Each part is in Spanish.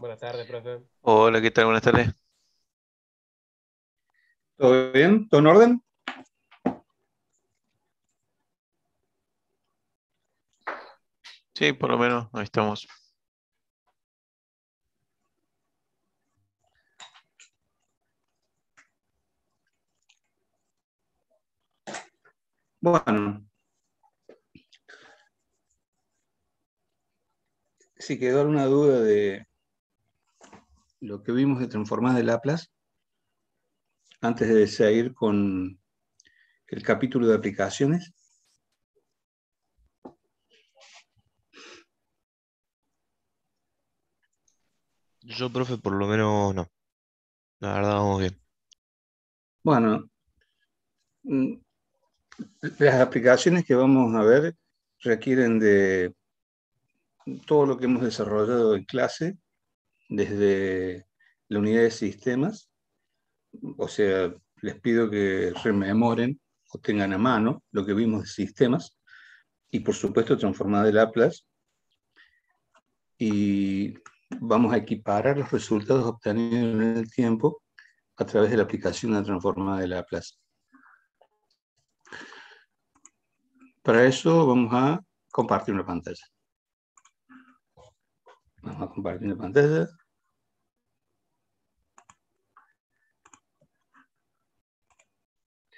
Buenas tardes, profe. Hola, ¿qué tal? Buenas tardes. ¿Todo bien? ¿Todo en orden? Sí, por lo menos ahí estamos. Bueno. Si quedó alguna duda de, lo que vimos de transformar de Laplace, antes de seguir con el capítulo de aplicaciones. Yo, profe, por lo menos no. La verdad, vamos bien. Bueno, mm, las aplicaciones que vamos a ver requieren de todo lo que hemos desarrollado en clase desde la unidad de sistemas, o sea, les pido que rememoren o tengan a mano lo que vimos de sistemas, y por supuesto transformada de Laplace, y vamos a equiparar los resultados obtenidos en el tiempo a través de la aplicación de la transformada de Laplace. Para eso vamos a compartir una pantalla. Vamos a compartir una pantalla.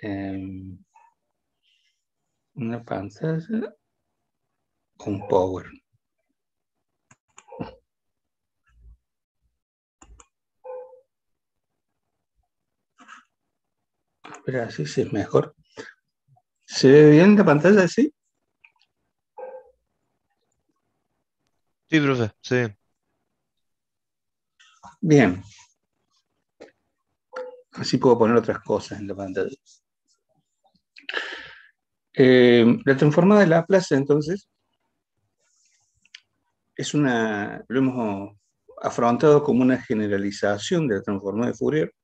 Em, una pantalla con power. Pero así sí es mejor. ¿Se ve bien la pantalla así? Sí, profe, sí. Bien. Así puedo poner otras cosas en la pantalla. Eh, la transformada de Laplace entonces, es una, lo hemos afrontado como una generalización de la transformada de Fourier,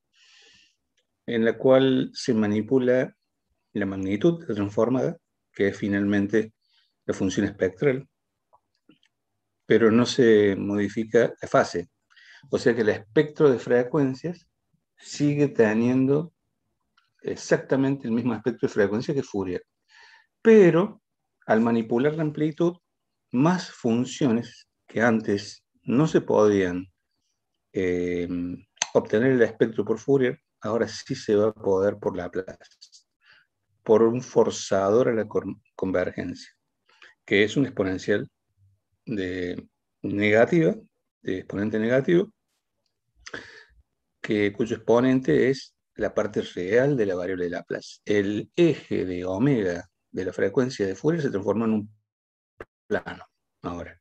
en la cual se manipula la magnitud de la transformada, que es finalmente la función espectral, pero no se modifica la fase. O sea que el espectro de frecuencias sigue teniendo exactamente el mismo aspecto de frecuencia que Fourier. Pero al manipular la amplitud, más funciones que antes no se podían eh, obtener el espectro por Fourier, ahora sí se va a poder por Laplace, por un forzador a la convergencia, que es un exponencial de negativa, de exponente negativo, que, cuyo exponente es la parte real de la variable de Laplace. El eje de omega de la frecuencia de Fourier se transforma en un plano. Ahora,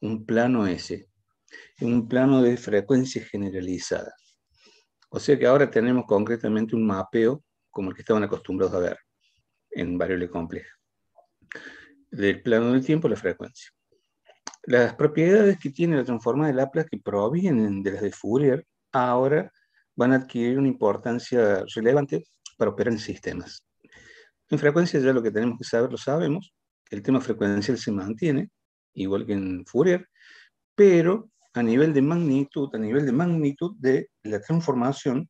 un plano S, un plano de frecuencia generalizada. O sea que ahora tenemos concretamente un mapeo como el que estaban acostumbrados a ver en variable compleja. Del plano del tiempo, la frecuencia. Las propiedades que tiene la transformada de Laplace que provienen de las de Fourier ahora van a adquirir una importancia relevante para operar en sistemas. En frecuencia ya lo que tenemos que saber lo sabemos, el tema frecuencial se mantiene, igual que en Fourier, pero a nivel de magnitud, a nivel de magnitud de la transformación,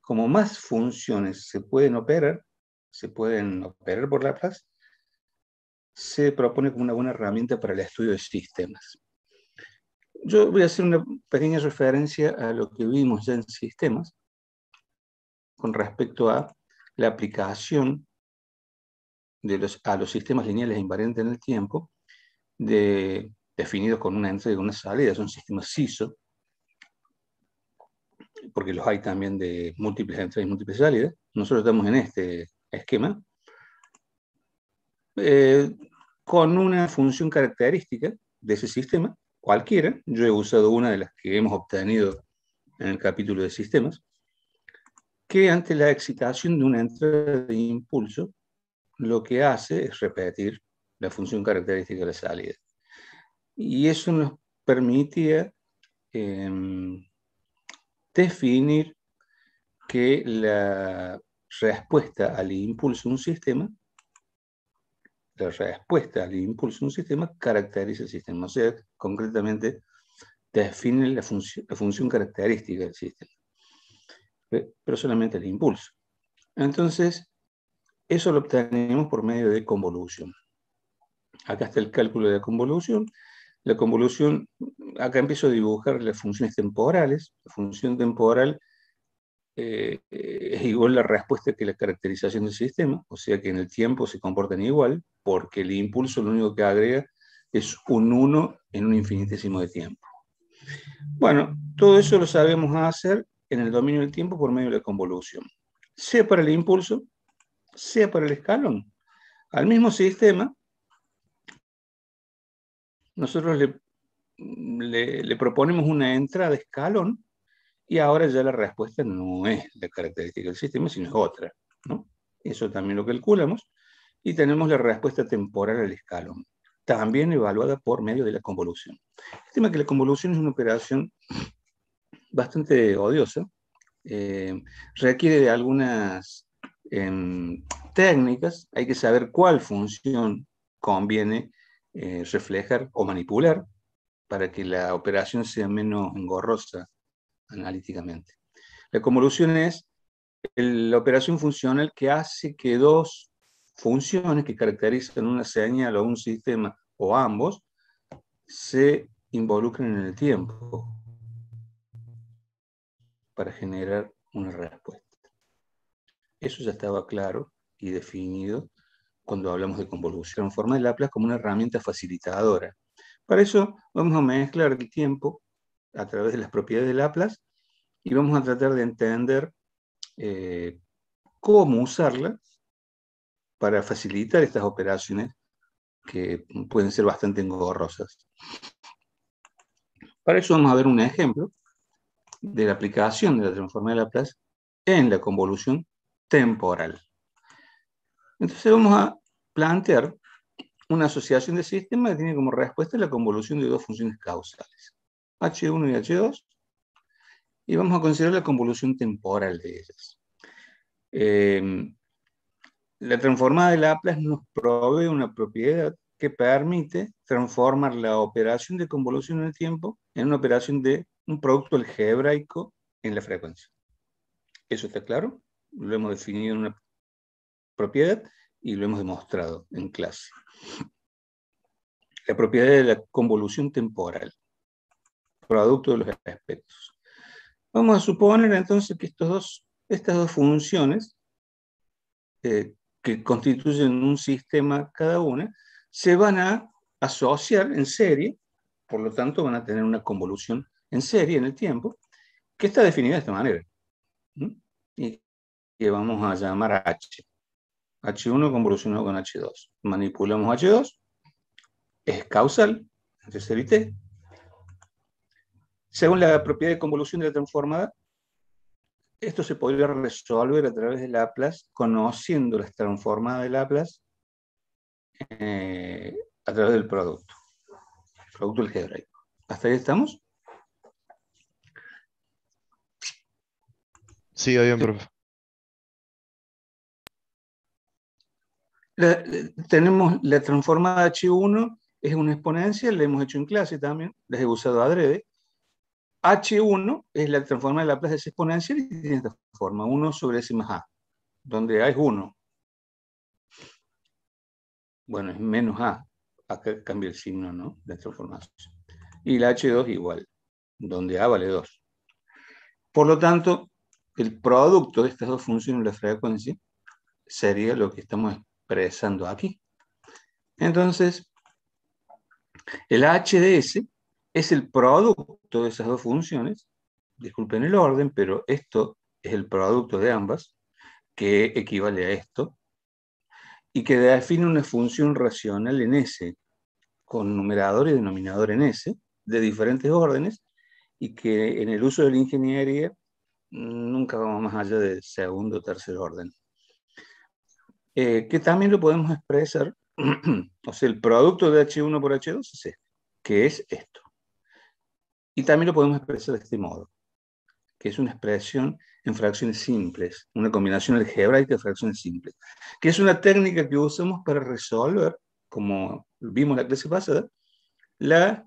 como más funciones se pueden operar, se pueden operar por la Laplace, se propone como una buena herramienta para el estudio de sistemas yo voy a hacer una pequeña referencia a lo que vimos ya en sistemas con respecto a la aplicación de a los sistemas lineales invariantes en el tiempo, definidos con una entrada y una salida, son sistemas SISO, porque los hay también de múltiples entradas y múltiples salidas. Nosotros estamos en este esquema, eh, con una función característica de ese sistema, cualquiera. Yo he usado una de las que hemos obtenido en el capítulo de sistemas, que ante la excitación de una entrada de impulso, lo que hace es repetir la función característica de la salida. Y eso nos permitía em, definir que la respuesta al impulso de un sistema la respuesta al impulso de un sistema caracteriza el sistema, o sea, concretamente define la, función característica del sistema, eh, pero solamente el impulso. Entonces, eso lo obtenemos por medio de convolución. Acá está el cálculo de la convolución. La convolución, acá empiezo a dibujar las funciones temporales. La función temporal eh, es igual la respuesta que la caracterización del sistema, o sea que en el tiempo se comportan igual porque el impulso lo único que agrega es un 1 en un infinitésimo de tiempo. Bueno, todo eso lo sabemos hacer en el dominio del tiempo por medio de la convolución. Sea para el impulso, sea para el escalón. Al mismo sistema, nosotros le, proponemos una entrada de escalón y ahora ya la respuesta no es la característica del sistema, sino es otra. Eso también lo calculamos y tenemos la respuesta temporal al escalón, también evaluada por medio de la convolución. El tema que la convolución es una operación bastante odiosa, eh, requiere de algunas em, técnicas, hay que saber cuál función conviene eh, reflejar o manipular para que la operación sea menos engorrosa analíticamente. La convolución es la operación funcional que hace que dos funciones que caracterizan una señal o un sistema o ambos se involucran en el tiempo para generar una respuesta. Eso ya estaba claro y definido cuando hablamos de convolución en forma de Laplace como una herramienta facilitadora. Para eso vamos a mezclar el tiempo a través de las propiedades de Laplace y vamos a tratar de entender eh, cómo usarla para facilitar estas operaciones que pueden ser bastante engorrosas. Para eso vamos a ver un ejemplo de la aplicación de la transforma de Laplace en la convolución temporal. Entonces vamos a plantear una asociación de sistemas que tiene como respuesta la convolución de dos funciones causales, H1 y H2, y vamos a considerar la convolución temporal de ellas. Eh, la transformada de Laplace nos provee una propiedad que permite transformar la operación de convolución en el tiempo en una operación de un producto algebraico en la frecuencia. ¿Eso está claro? Lo hemos definido en una propiedad y lo hemos demostrado en clase. La propiedad de la convolución temporal, producto de los aspectos. Vamos a suponer entonces que estos dos, estas dos funciones eh, que constituyen un sistema cada una, se van a asociar en serie, por lo tanto van a tener una convolución en serie en el tiempo, que está definida de esta manera. Y que vamos a llamar H. H1 convolucionado con H2. Manipulamos H2, es causal, entre ser Según la propiedad de convolución de la transformada, esto se podría resolver a través del APLAS, conociendo las transformadas de eh, Laplace a través del producto, el producto algebraico. ¿Hasta ahí estamos? Sí, bien, profe. tenemos la transformada H1, es una exponencia, la hemos hecho en clase también, la he usado adrede. H1 es la transforma de Laplace exponencial y tiene esta forma, 1 sobre S más A, donde A es 1. Bueno, es menos A, acá cambia el signo, ¿no? La transformación. Y la H2 igual, donde A vale 2. Por lo tanto, el producto de estas dos funciones, la frecuencia, sería lo que estamos expresando aquí. Entonces, el HDS es el producto de esas dos funciones, disculpen el orden, pero esto es el producto de ambas, que equivale a esto, y que define una función racional en S, con numerador y denominador en S, de diferentes órdenes, y que en el uso de la ingeniería nunca vamos más allá del segundo o tercer orden. Eh, que también lo podemos expresar, o sea, el producto de H1 por H2 es este, que es esto. Y también lo podemos expresar de este modo, que es una expresión en fracciones simples, una combinación algebraica de fracciones simples, que es una técnica que usamos para resolver, como vimos en la clase pasada, la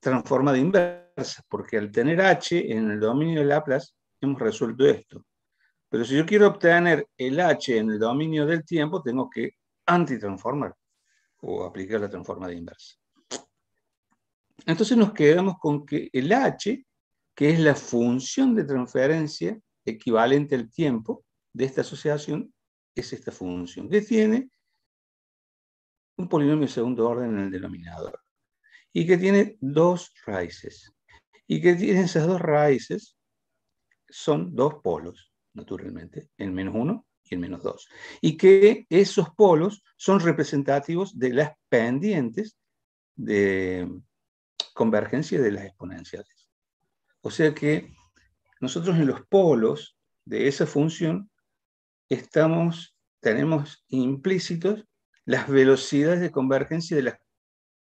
transformada inversa, porque al tener h en el dominio de Laplace hemos resuelto esto. Pero si yo quiero obtener el h en el dominio del tiempo, tengo que antitransformar o aplicar la transformada inversa. Entonces nos quedamos con que el h, que es la función de transferencia equivalente al tiempo de esta asociación, es esta función, que tiene un polinomio de segundo orden en el denominador, y que tiene dos raíces, y que esas dos raíces, son dos polos, naturalmente, el menos uno y el menos dos, y que esos polos son representativos de las pendientes de convergencia de las exponenciales. O sea que nosotros en los polos de esa función estamos, tenemos implícitos las velocidades de convergencia de las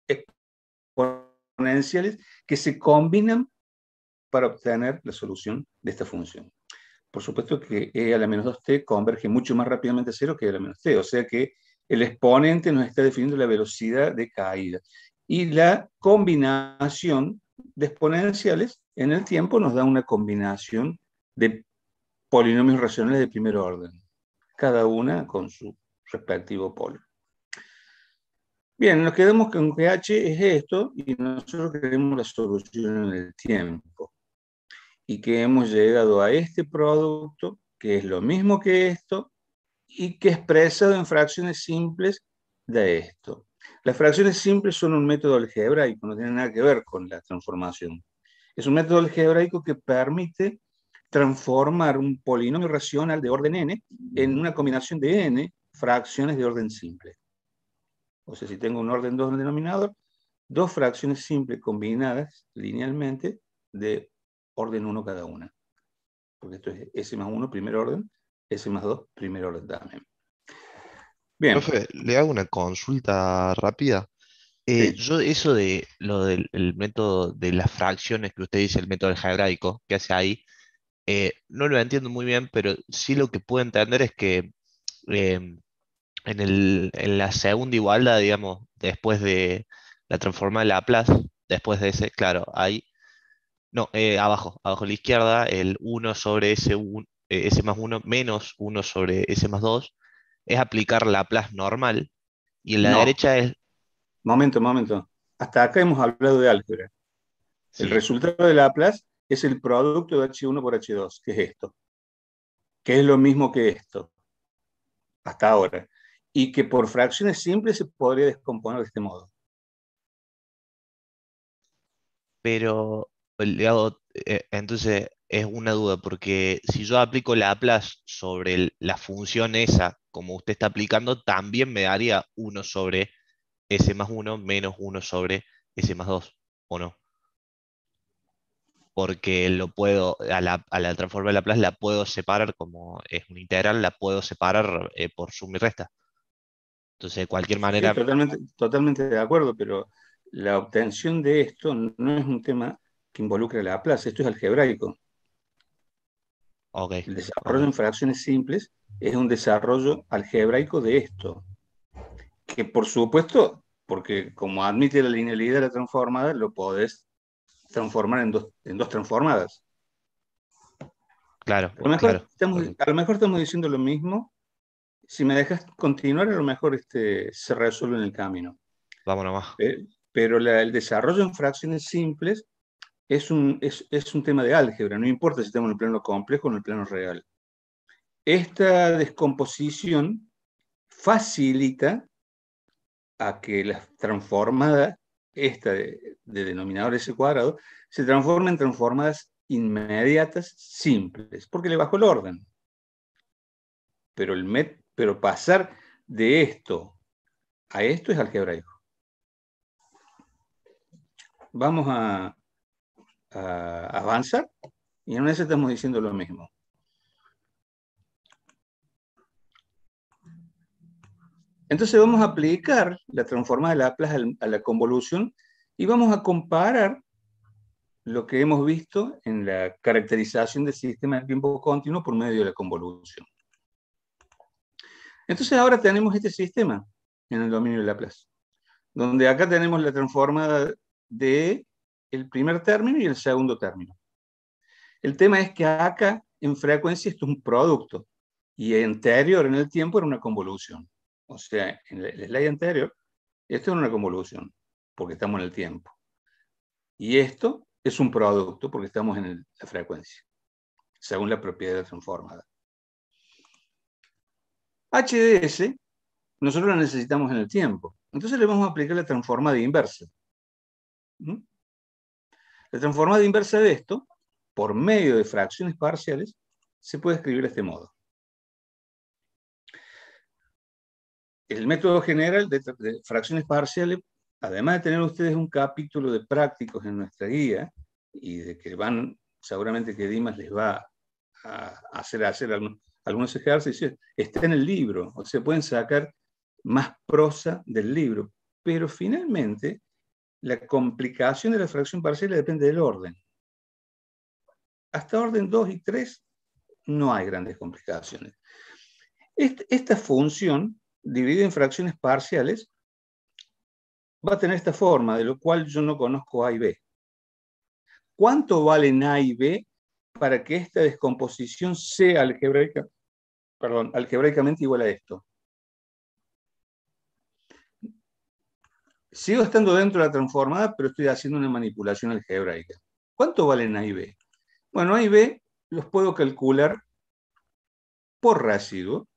exponenciales que se combinan para obtener la solución de esta función. Por supuesto que e a la menos 2t converge mucho más rápidamente a cero que e a la menos t, o sea que el exponente nos está definiendo la velocidad de caída y la combinación de exponenciales en el tiempo nos da una combinación de polinomios racionales de primer orden, cada una con su respectivo polo. Bien, nos quedamos con que H es esto y nosotros queremos la solución en el tiempo y que hemos llegado a este producto que es lo mismo que esto y que expresado en fracciones simples de esto. Las fracciones simples son un método algebraico, no tienen nada que ver con la transformación. Es un método algebraico que permite transformar un polinomio racional de orden n en una combinación de n fracciones de orden simple. O sea, si tengo un orden 2 en el denominador, dos fracciones simples combinadas linealmente de orden 1 cada una. Porque esto es S más 1, primer orden, S más 2, primer orden también. Profe, le hago una consulta rápida. Eh, yo, eso de lo del método de las fracciones que usted dice, el método algebraico que hace ahí, eh, no lo entiendo muy bien, pero sí lo que puedo entender es que em, en, la segunda igualdad, digamos, después de la transformada de Laplace, después de ese, claro, ahí, no, eh, abajo, abajo a la izquierda, el 1 sobre S, S más 1 menos 1 sobre S más 2 es aplicar Laplace normal y en la derecha es... Momento, momento. Hasta acá hemos hablado de álgebra. El resultado de Laplace es el producto de H1 por H2, que es esto, que es lo mismo que esto, hasta ahora, y que por fracciones simples se podría descomponer de este modo. Pero, eh, entonces, es una duda, porque si yo aplico la Laplace sobre la función esa, como usted está aplicando, también me daría 1 sobre S más 1 menos 1 sobre S más 2, ¿o no? Porque lo puedo, a la, a la transforma de Laplace la puedo separar, como es un integral, la puedo separar eh, por suma y resta. Entonces, de cualquier manera... totalmente, totalmente de acuerdo, pero la obtención de esto no es un tema que involucre la Laplace, esto es algebraico. El desarrollo en fracciones simples es un desarrollo algebraico de esto, que por supuesto, porque como admite la linealidad de la transformada, lo podés transformar en dos, en dos transformadas. Claro. A lo, mejor Estamos, diciendo lo mismo. Si me dejas continuar, a lo mejor este, se resuelve en el camino. Vámonos más. Eh, pero, el desarrollo en fracciones simples es un, tema de álgebra, no importa si estamos en el plano complejo o en el plano real. Esta descomposición facilita a que la transformada esta de, denominador S cuadrado, se transforme en transformadas inmediatas simples, porque le bajo el orden. Pero, el pero pasar de esto a esto es algebraico. Vamos a, avanzar. Y en ese estamos diciendo lo mismo. Entonces vamos a aplicar la transforma de Laplace a la convolución y vamos a comparar lo que hemos visto en la caracterización del sistema de tiempo continuo por medio de la convolución. Entonces ahora tenemos este sistema en el dominio de Laplace, donde acá tenemos la transformada de el primer término y el segundo término. El tema es que acá, en frecuencia, esto es un producto y anterior en el tiempo era una convolución. O sea, en el slide anterior, esto era una convolución porque estamos en el tiempo. Y esto es un producto porque estamos en la frecuencia, según la propiedad transformada. HDS, nosotros la necesitamos en el tiempo. Entonces le vamos a aplicar la transformada inversa. ¿Mm? La transformada inversa de esto, por medio de fracciones parciales, se puede escribir de este modo. El método general de, fracciones parciales, además de tener ustedes un capítulo de prácticos en nuestra guía, y de que van, seguramente que Dimas les va a hacer, hacer algunos, algunos ejercicios, está en el libro, o sea, pueden sacar más prosa del libro, pero finalmente la complicación de la fracción parcial depende del orden. Hasta orden 2 y 3 no hay grandes complicaciones. Esta función, dividida en fracciones parciales, va a tener esta forma, de lo cual yo no conozco A y B. ¿Cuánto valen A y B para que esta descomposición sea algebraica, algebraicamente igual a esto? sigo estando dentro de la transformada, pero estoy haciendo una manipulación algebraica. ¿Cuánto valen A y B? Bueno, A y B los puedo calcular por residuo,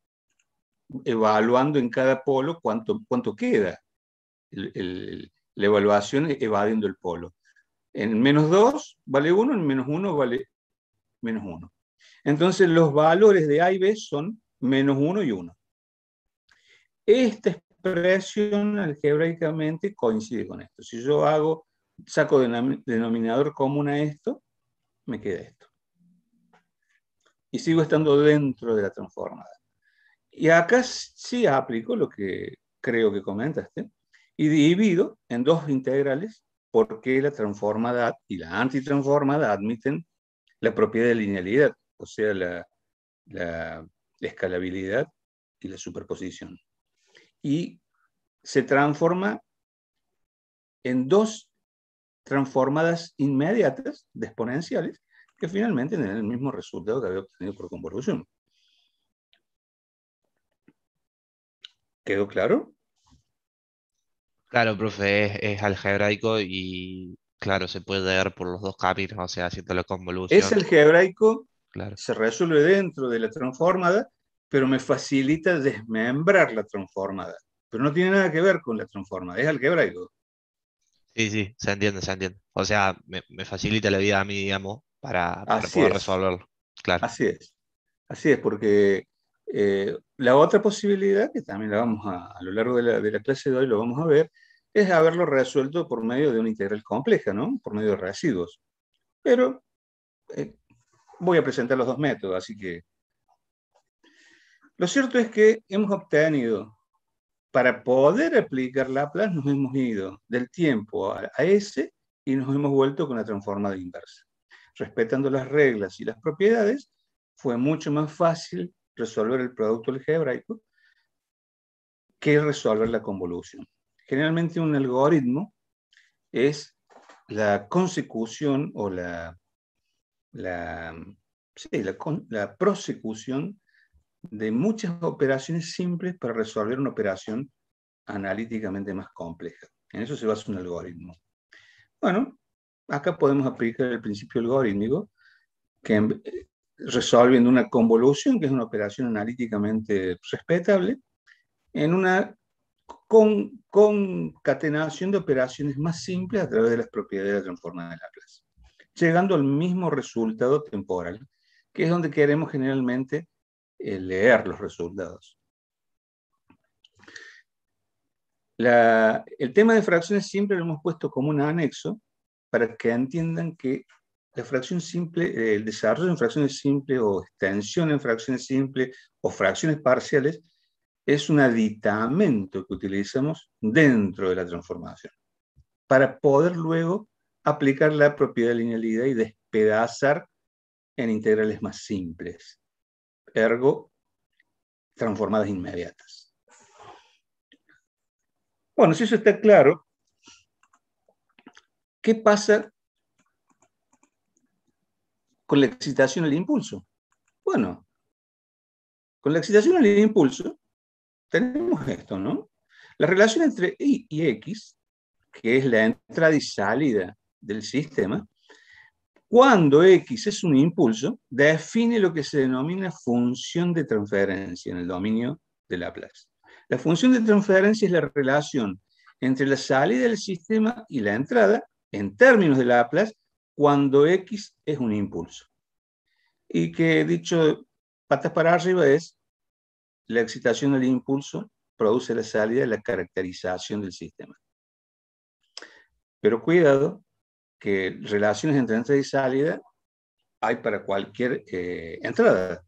evaluando en cada polo cuánto, cuánto queda la evaluación evadiendo el polo. En menos 2 vale 1, en menos 1 vale menos 1. Entonces los valores de A y B son menos 1 y 1. Esta es expresión algebraicamente coincide con esto. Si yo hago, saco denominador común a esto, me queda esto. Y sigo estando dentro de la transformada. Y acá sí aplico lo que creo que comentaste, y divido en dos integrales porque la transformada y la antitransformada admiten la propiedad de linealidad, o sea, la, la escalabilidad y la superposición y se transforma en dos transformadas inmediatas de exponenciales que finalmente tienen el mismo resultado que había obtenido por convolución. ¿Quedó claro? Claro, profe, es, algebraico y claro, se puede ver por los dos capítulos, o sea, haciendo la convolución. Es algebraico, claro. se resuelve dentro de la transformada pero me facilita desmembrar la transformada. Pero no tiene nada que ver con la transformada, es algebraico. Sí, sí, se entiende, se entiende. O sea, me, me facilita la vida a mí, digamos, para, para poder resolverlo. Claro. Así es. Así es, porque eh, la otra posibilidad, que también la vamos a, a lo largo de la, de la, clase de hoy, lo vamos a ver, es haberlo resuelto por medio de una integral compleja, ¿no? Por medio de residuos. Pero eh, voy a presentar los dos métodos, así que lo cierto es que hemos obtenido, para poder aplicar Laplace, nos hemos ido del tiempo a, S y nos hemos vuelto con la transformada inversa. Respetando las reglas y las propiedades, fue mucho más fácil resolver el producto algebraico que resolver la convolución. Generalmente un algoritmo es la consecución o la, la, la, la prosecución de muchas operaciones simples para resolver una operación analíticamente más compleja. En eso se basa un algoritmo. Bueno, acá podemos aplicar el principio algorítmico, que resolviendo una convolución, que es una operación analíticamente respetable, en una con, concatenación de operaciones más simples a través de las propiedades de la transformada de Laplace, llegando al mismo resultado temporal, que es donde queremos generalmente eh, leer los resultados. el tema de fracciones simples lo hemos puesto como un anexo para que entiendan que la fracción simple, eh, el desarrollo en fracciones simples o extensión en fracciones simples o fracciones parciales es un aditamento que utilizamos dentro de la transformación para poder luego aplicar la propiedad de linealidad y despedazar en integrales más simples ergo transformadas inmediatas. Bueno, si eso está claro, ¿qué pasa con la excitación al impulso? Bueno, con la excitación al impulso tenemos esto, ¿no? La relación entre Y y X, que es la entrada y salida del sistema, cuando X es un impulso, define lo que se denomina función de transferencia en el dominio de Laplace. La función de transferencia es la relación entre la salida del sistema y la entrada, en términos de Laplace, cuando X es un impulso. Y que dicho patas para arriba es la excitación del impulso produce la salida de la caracterización del sistema. Pero cuidado, que relaciones entre entrada y salida hay para cualquier eh, entrada.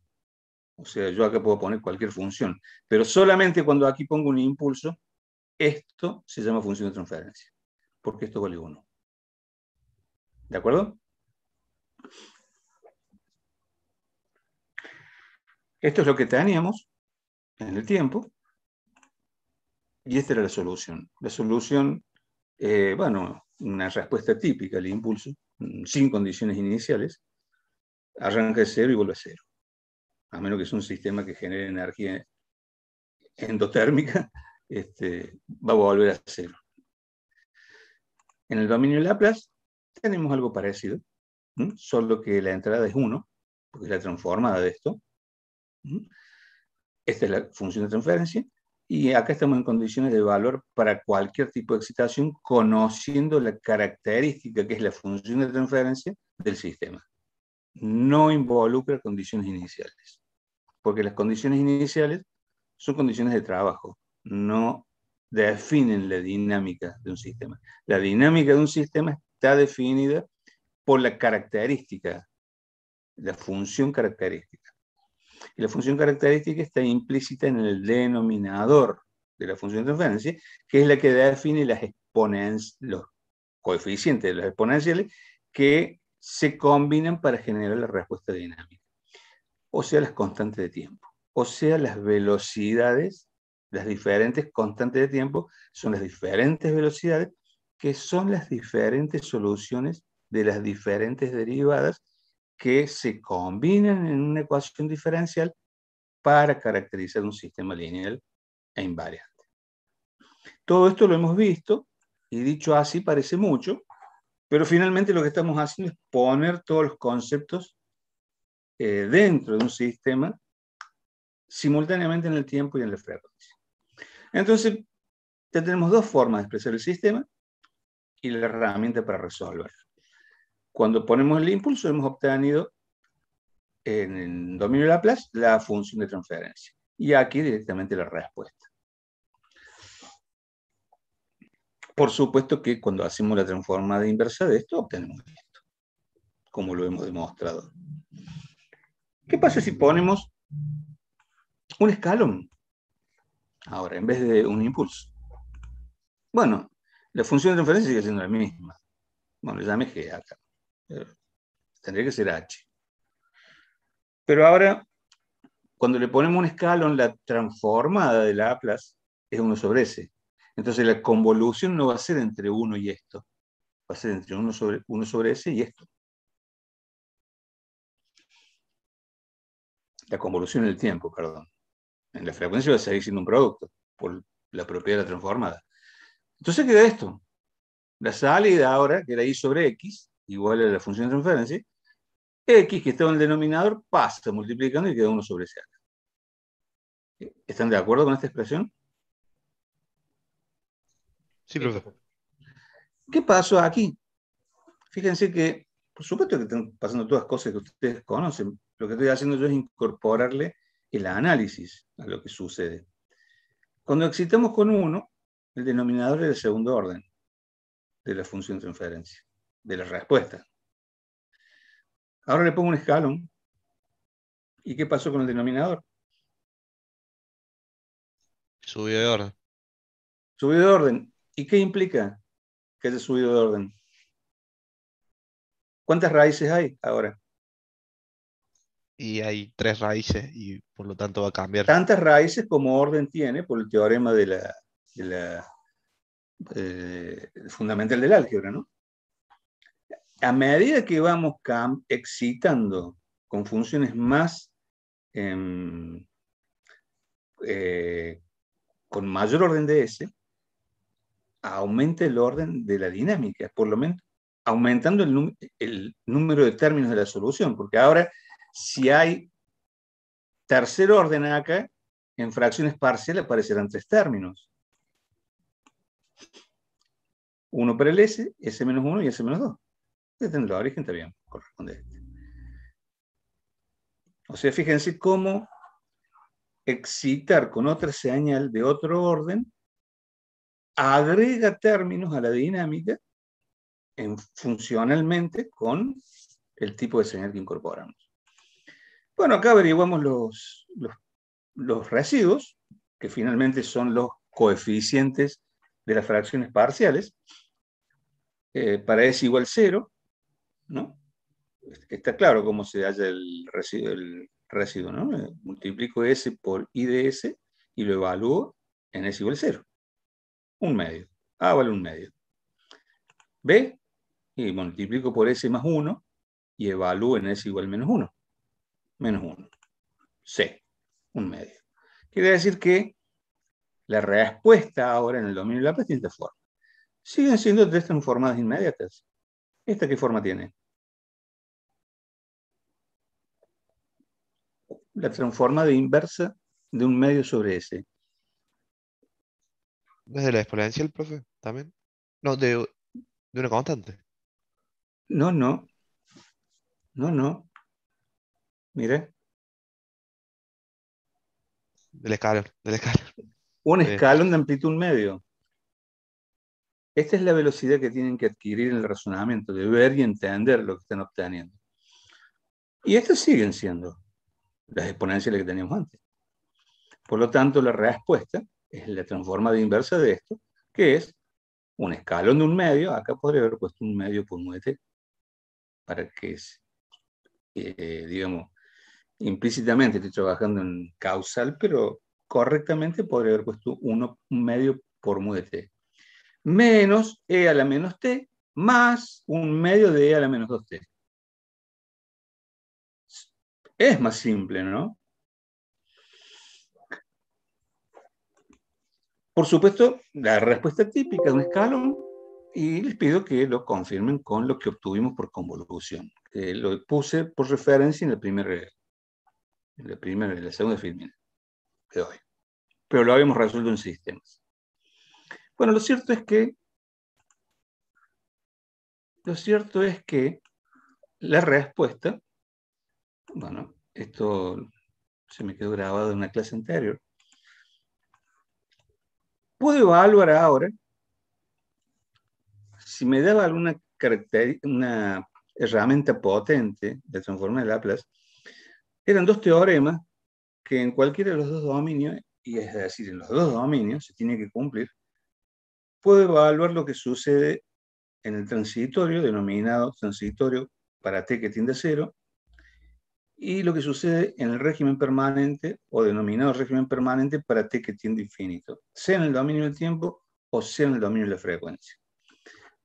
O sea, yo acá puedo poner cualquier función, pero solamente cuando aquí pongo un impulso, esto se llama función de transferencia, porque esto vale 1. ¿De acuerdo? Esto es lo que teníamos en el tiempo. Y esta era la solución. La solución, eh, bueno, una respuesta típica al impulso, mm, sin condiciones iniciales, arranca de cero y vuelve a cero. A menos que es un sistema que genere energía endotérmica, este, va a volver a cero. En el dominio de Laplace tenemos algo parecido, solo que la entrada es 1, porque es la transformada de esto. Esta es la función de transferencia, y acá estamos en condiciones de valor para cualquier tipo de excitación, conociendo la característica que es la función de transferencia del sistema. No involucra condiciones iniciales, porque las condiciones iniciales son condiciones de trabajo, no definen la dinámica de un sistema. La dinámica de un sistema está definida por la característica, la función característica. Y la función característica está implícita en el denominador de la función de transferencia, que es la que define las los coeficientes de las exponenciales que se combinan para generar la respuesta dinámica. O sea, las constantes de tiempo. O sea, las velocidades, las diferentes constantes de tiempo son las diferentes velocidades que son las diferentes soluciones de las diferentes derivadas que se combinan en una ecuación diferencial para caracterizar un sistema lineal e invariante. Todo esto lo hemos visto y dicho así parece mucho, pero finalmente lo que estamos haciendo es poner todos los conceptos eh, dentro de un sistema simultáneamente en el tiempo y en la frecuencia. Entonces, ya tenemos dos formas de expresar el sistema y la herramienta para resolverlo. Cuando ponemos el impulso, hemos obtenido en el dominio de Laplace la función de transferencia. Y aquí directamente la respuesta. Por supuesto que cuando hacemos la transformada inversa de esto, obtenemos esto, como lo hemos demostrado. ¿Qué pasa si ponemos un escalón? Ahora, en vez de un impulso. Bueno, la función de transferencia sigue siendo la misma. Bueno, ya me quedé acá tendría que ser H. Pero ahora, cuando le ponemos un escalón, la transformada de Laplace es 1 sobre S. Entonces la convolución no va a ser entre 1 y esto. Va a ser entre 1 sobre, sobre S y esto. La convolución en el tiempo, perdón. En la frecuencia va a seguir siendo un producto por la propiedad de la transformada. Entonces queda esto. La salida ahora, que era I sobre X, igual a la función de transferencia, x que está en el denominador pasa multiplicando y queda 1 sobre ese ¿Están de acuerdo con esta expresión? Sí, profesor. ¿Qué pasó aquí? Fíjense que, por supuesto que están pasando todas cosas que ustedes conocen. Lo que estoy haciendo yo es incorporarle el análisis a lo que sucede. Cuando excitamos con 1, el denominador es de segundo orden de la función de transferencia de la respuesta. Ahora le pongo un escalón. ¿Y qué pasó con el denominador? Subió de orden. Subió de orden. ¿Y qué implica que haya subido de orden? ¿Cuántas raíces hay ahora? Y hay tres raíces y por lo tanto va a cambiar. Tantas raíces como orden tiene por el teorema de la, de la eh, fundamental del álgebra, ¿no? a medida que vamos excitando con funciones más, em, eh, con mayor orden de S, aumenta el orden de la dinámica, por lo menos aumentando el, número de términos de la solución, porque ahora si hay tercer orden acá, en fracciones parciales aparecerán tres términos. Uno para el S, S 1 y S 2 desde el origen también corresponde a este. O sea, fíjense cómo excitar con otra señal de otro orden agrega términos a la dinámica en, funcionalmente con el tipo de señal que incorporamos. Bueno, acá averiguamos los, residuos, que finalmente son los coeficientes de las fracciones parciales. Eh, para S igual 0, ¿no? Está claro cómo se halla el residuo, ¿no? Eh, multiplico S por I S y lo evalúo en S igual 0. Un medio. A vale un medio. B, y multiplico por S más 1 y evalúo en S igual menos 1. Menos 1. C, un medio. Quiere decir que la respuesta ahora en el dominio de la en esta forma. Siguen siendo tres transformadas inmediatas. ¿Esta qué forma tiene? La transforma de inversa de un medio sobre S. ¿Desde la exponencial, profe? ¿También? No, de, de una constante. No, no. No, no. Mire. Del escalón, del escalón. Un escalón de amplitud medio. Esta es la velocidad que tienen que adquirir en el razonamiento, de ver y entender lo que están obteniendo. Y estas siguen siendo las exponenciales que teníamos antes. Por lo tanto, la respuesta es la transformada inversa de esto, que es un escalón de un medio, acá podría haber puesto un medio por muerte para que, eh, digamos, implícitamente estoy trabajando en causal, pero correctamente podría haber puesto uno, un medio por muete menos e a la menos t más un medio de e a la menos 2t. Es más simple, ¿no? Por supuesto, la respuesta típica de un escalón y les pido que lo confirmen con lo que obtuvimos por convolución, que lo puse por referencia en el primer, en la, primera, en la segunda filmina de hoy. Pero lo habíamos resuelto en sistemas. Bueno, lo cierto es que cierto es que la respuesta, bueno, esto se me quedó grabado en una clase anterior, puedo evaluar ahora si me daba alguna una herramienta potente de transformar de Laplace, eran dos teoremas que en cualquiera de los dos dominios, y es decir, en los dos dominios se tiene que cumplir, puedo evaluar lo que sucede en el transitorio, denominado transitorio para t que tiende a cero, y lo que sucede en el régimen permanente o denominado régimen permanente para t que tiende a infinito, sea en el dominio del tiempo o sea en el dominio de la frecuencia.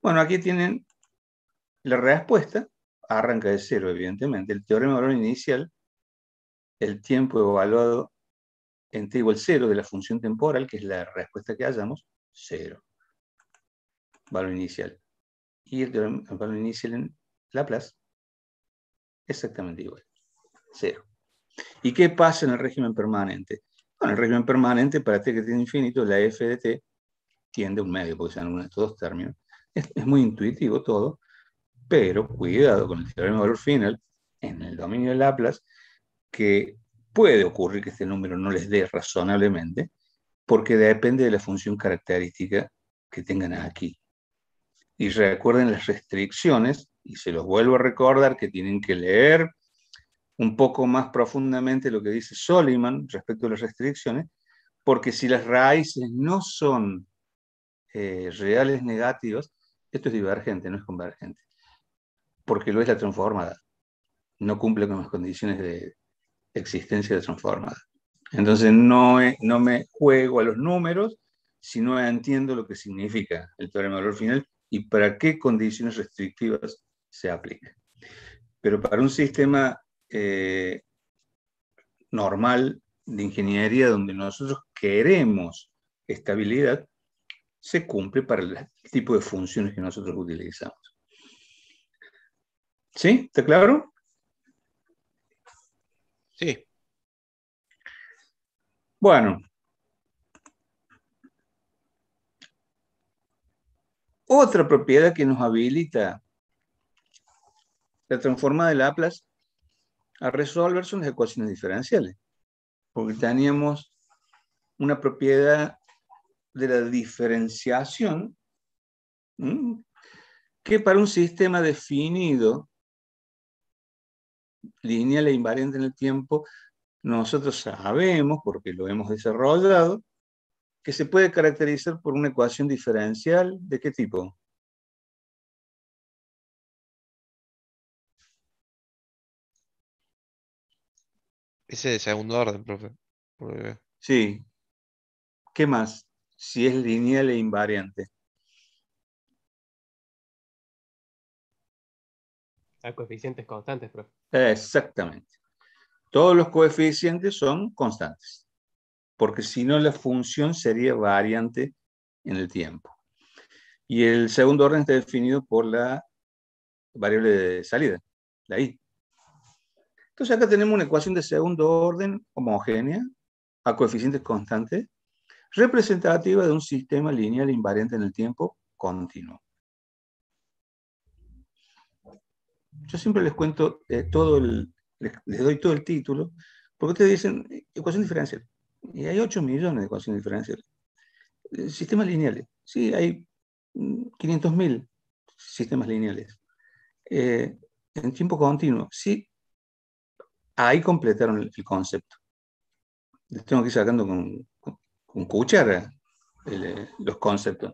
Bueno, aquí tienen la respuesta, arranca de cero, evidentemente. El teorema de valor inicial, el tiempo evaluado en t igual cero de la función temporal, que es la respuesta que hallamos, cero valor inicial. Y el valor inicial en Laplace, exactamente igual, cero. ¿Y qué pasa en el régimen permanente? Bueno, el régimen permanente para t este que tiene infinito, la f de t tiende a un medio, porque son uno de estos dos términos. Es, es, muy intuitivo todo, pero cuidado con el teorema de valor final en el dominio de Laplace, que puede ocurrir que este número no les dé razonablemente, porque depende de la función característica que tengan aquí y recuerden las restricciones, y se los vuelvo a recordar que tienen que leer un poco más profundamente lo que dice Soliman respecto a las restricciones, porque si las raíces no son eh, reales negativas, esto es divergente, no es convergente, porque lo es la transformada, no cumple con las condiciones de existencia de transformada. Entonces no, no me juego a los números, no entiendo lo que significa el teorema de valor final y para qué condiciones restrictivas se aplica. Pero para un sistema eh, normal de ingeniería donde nosotros queremos estabilidad, se cumple para el tipo de funciones que nosotros utilizamos. ¿Sí? ¿Está claro? Sí. Bueno, otra propiedad que nos habilita la transforma de Laplace a resolver son las ecuaciones diferenciales. Porque teníamos una propiedad de la diferenciación que para un sistema definido, lineal e invariante en el tiempo, nosotros sabemos, porque lo hemos desarrollado, que se puede caracterizar por una ecuación diferencial. ¿De qué tipo? Ese de segundo orden, profe. Sí. ¿Qué más? Si es lineal e invariante. Hay coeficientes constantes, profe. Exactamente. Todos los coeficientes son constantes porque si no la función sería variante en el tiempo. Y el segundo orden está definido por la variable de salida, la i. Entonces acá tenemos una ecuación de segundo orden homogénea a coeficientes constantes, representativa de un sistema lineal invariante en el tiempo continuo. Yo siempre les cuento eh, todo el, les doy todo el título, porque ustedes dicen eh, ecuación diferencial. Y hay 8 millones de ecuaciones diferenciales. Eh, sistemas lineales. Sí, hay 500.000 mm, sistemas lineales. Eh, en tiempo continuo. Sí, ahí completaron el, concepto. Les tengo que ir sacando con, cuchara eh, los conceptos.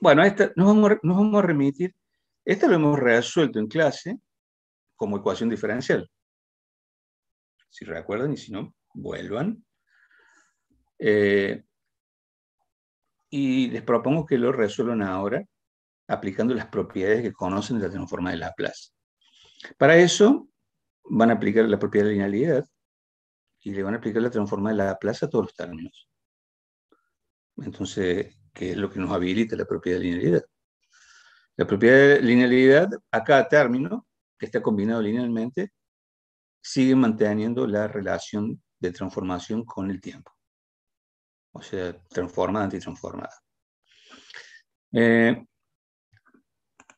Bueno, nos, nos vamos a remitir. Esta lo hemos resuelto en clase como ecuación diferencial. Si recuerdan y si no, vuelvan. Eh, y les propongo que lo resuelvan ahora aplicando las propiedades que conocen de la transforma de Laplace. Para eso van a aplicar la propiedad de linealidad y le van a aplicar la transforma de Laplace a todos los términos. Entonces, ¿qué es lo que nos habilita la propiedad de linealidad? La propiedad de linealidad a cada término que está combinado linealmente sigue manteniendo la relación de transformación con el tiempo. O sea, transformada, antitransformada. Eh,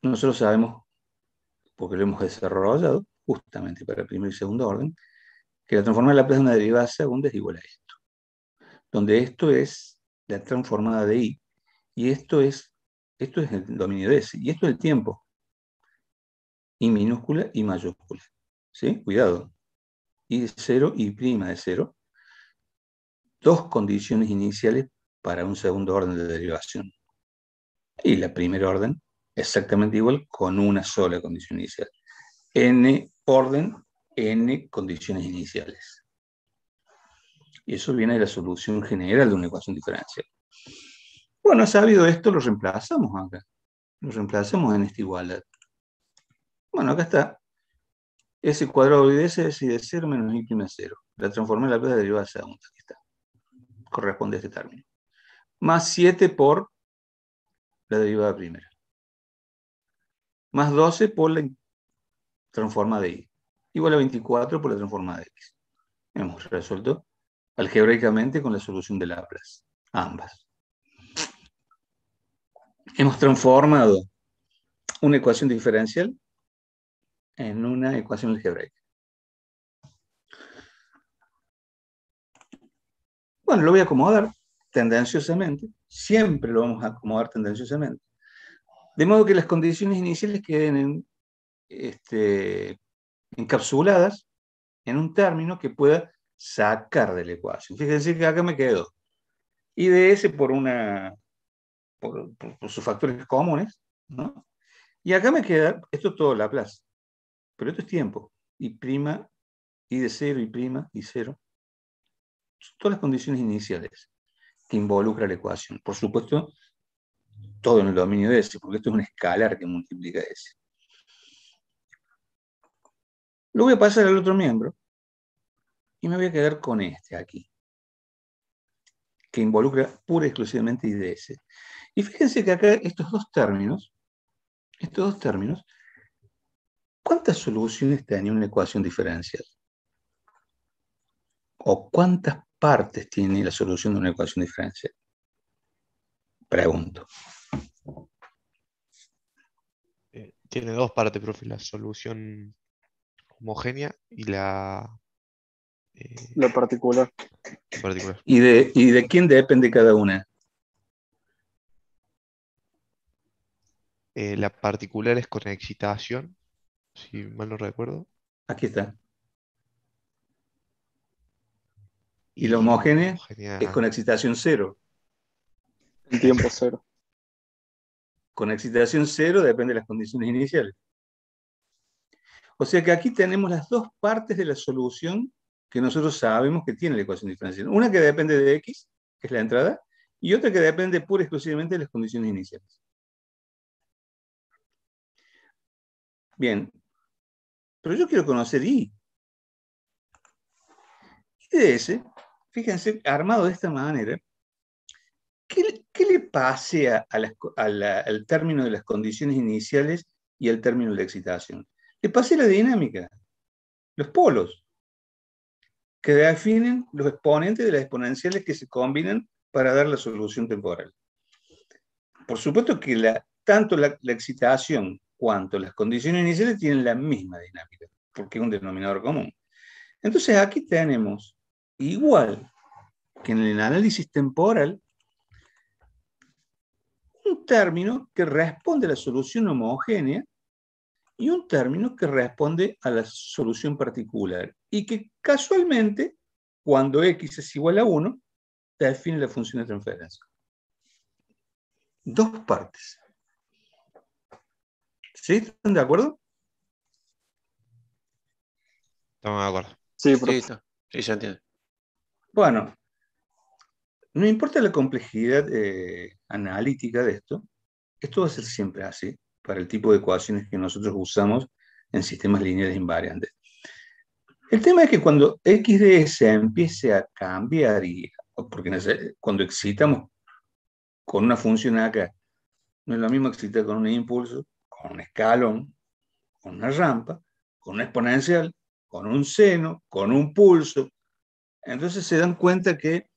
nosotros sabemos, porque lo hemos desarrollado, justamente para el primer y segundo orden, que la transformada de la de una derivada segunda es igual a esto, donde esto es la transformada de i, y esto es, esto es el dominio de s, y esto es el tiempo, I minúscula y mayúscula. ¿Sí? Cuidado, y de 0 y prima de 0, dos condiciones iniciales para un segundo orden de derivación. Y la primera orden exactamente igual con una sola condición inicial. n orden, n condiciones iniciales. Y eso viene de la solución general de una ecuación diferencial. Bueno, sabido esto, lo reemplazamos acá. Lo reemplazamos en esta igualdad. Bueno, acá está ese cuadrado y S es de 0 menos y 0. La transformé de la derivada derivada segunda. Aquí está. Corresponde a este término. Más 7 por la derivada primera. Más 12 por la transforma de Y. Igual a 24 por la transforma de X. Hemos resuelto algebraicamente con la solución de Laplace. Ambas. Hemos transformado una ecuación diferencial en una ecuación algebraica. Bueno, lo voy a acomodar tendenciosamente, siempre lo vamos a acomodar tendenciosamente. De modo que las condiciones iniciales queden este, encapsuladas en un término que pueda sacar de la ecuación. Fíjense que acá me quedo. Y de ese por una por, sus factores comunes, Y acá me queda, esto es todo plaza. Pero esto es tiempo. Y prima, y de cero, y prima, y cero. Son todas las condiciones iniciales que involucra la ecuación. Por supuesto, todo en el dominio de S, porque esto es un escalar que multiplica S. Lo voy a pasar al otro miembro y me voy a quedar con este aquí, que involucra pura y exclusivamente IDS. Y fíjense que acá estos dos términos, estos dos términos, ¿Cuántas soluciones tiene una ecuación diferencial? ¿O cuántas partes tiene la solución de una ecuación diferencial? Pregunto. Eh, tiene dos partes, profe, la solución homogénea y la... Eh, la particular. ¿Y, de, quién depende cada una? Eh, la particular es con excitación si mal no recuerdo. Aquí está. Y la homogéneo es con excitación cero. El tiempo cero. Con excitación cero depende de las condiciones iniciales. O sea que aquí tenemos las dos partes de la solución que nosotros sabemos que tiene la ecuación diferencial. Una que depende de X, que es la entrada, y otra que depende pura y exclusivamente de las condiciones iniciales. Bien, pero yo quiero conocer I. Y de ese, fíjense, armado de esta manera, ¿qué, le pase al término de las condiciones iniciales y al término de la excitación? Le pase la dinámica, los polos, que definen los exponentes de las exponenciales que se combinan para dar la solución temporal. Por supuesto que tanto la excitación cuanto las condiciones iniciales tienen la misma dinámica, porque es un denominador común. Entonces aquí tenemos, igual que en el análisis temporal, un término que responde a la solución homogénea y un término que responde a la solución particular y que casualmente, cuando x es igual a 1, define la función de transferencia. Dos partes. ¿Sí? ¿Están de acuerdo? Estamos de acuerdo. Sí, listo. sí, se entiende. Bueno, no importa la complejidad eh, analítica de esto, esto va a ser siempre así para el tipo de ecuaciones que nosotros usamos en sistemas lineales invariantes. El tema es que cuando x de s empiece a cambiar, y, porque cuando excitamos con una función acá, no es lo mismo excitar con un impulso con un escalón, con una rampa, con un exponencial, con un seno, con un pulso. Entonces se dan cuenta que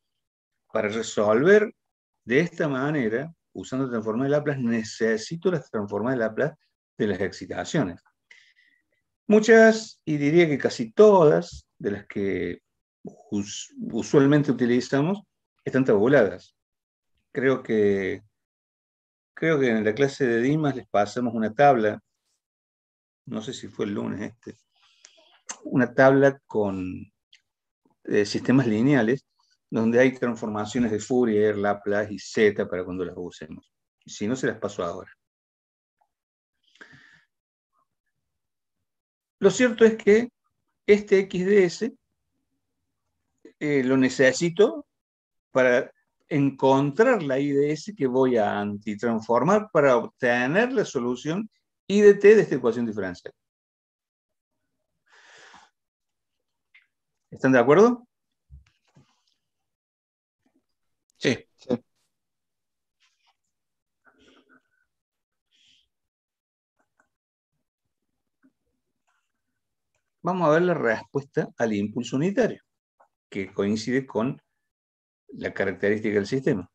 para resolver de esta manera, usando transforma de Laplace, necesito las transformas de Laplace de las excitaciones. Muchas, y diría que casi todas, de las que usualmente utilizamos, están tabuladas. Creo que Creo que en la clase de Dimas les pasamos una tabla, no sé si fue el lunes este, una tabla con eh, sistemas lineales donde hay transformaciones de Fourier, Laplace y Z para cuando las usemos. Si no, se las paso ahora. Lo cierto es que este XDS eh, lo necesito para encontrar la IDS que voy a antitransformar para obtener la solución IDT de esta ecuación diferencial. ¿Están de acuerdo? Sí. sí. Vamos a ver la respuesta al impulso unitario, que coincide con la característica del sistema.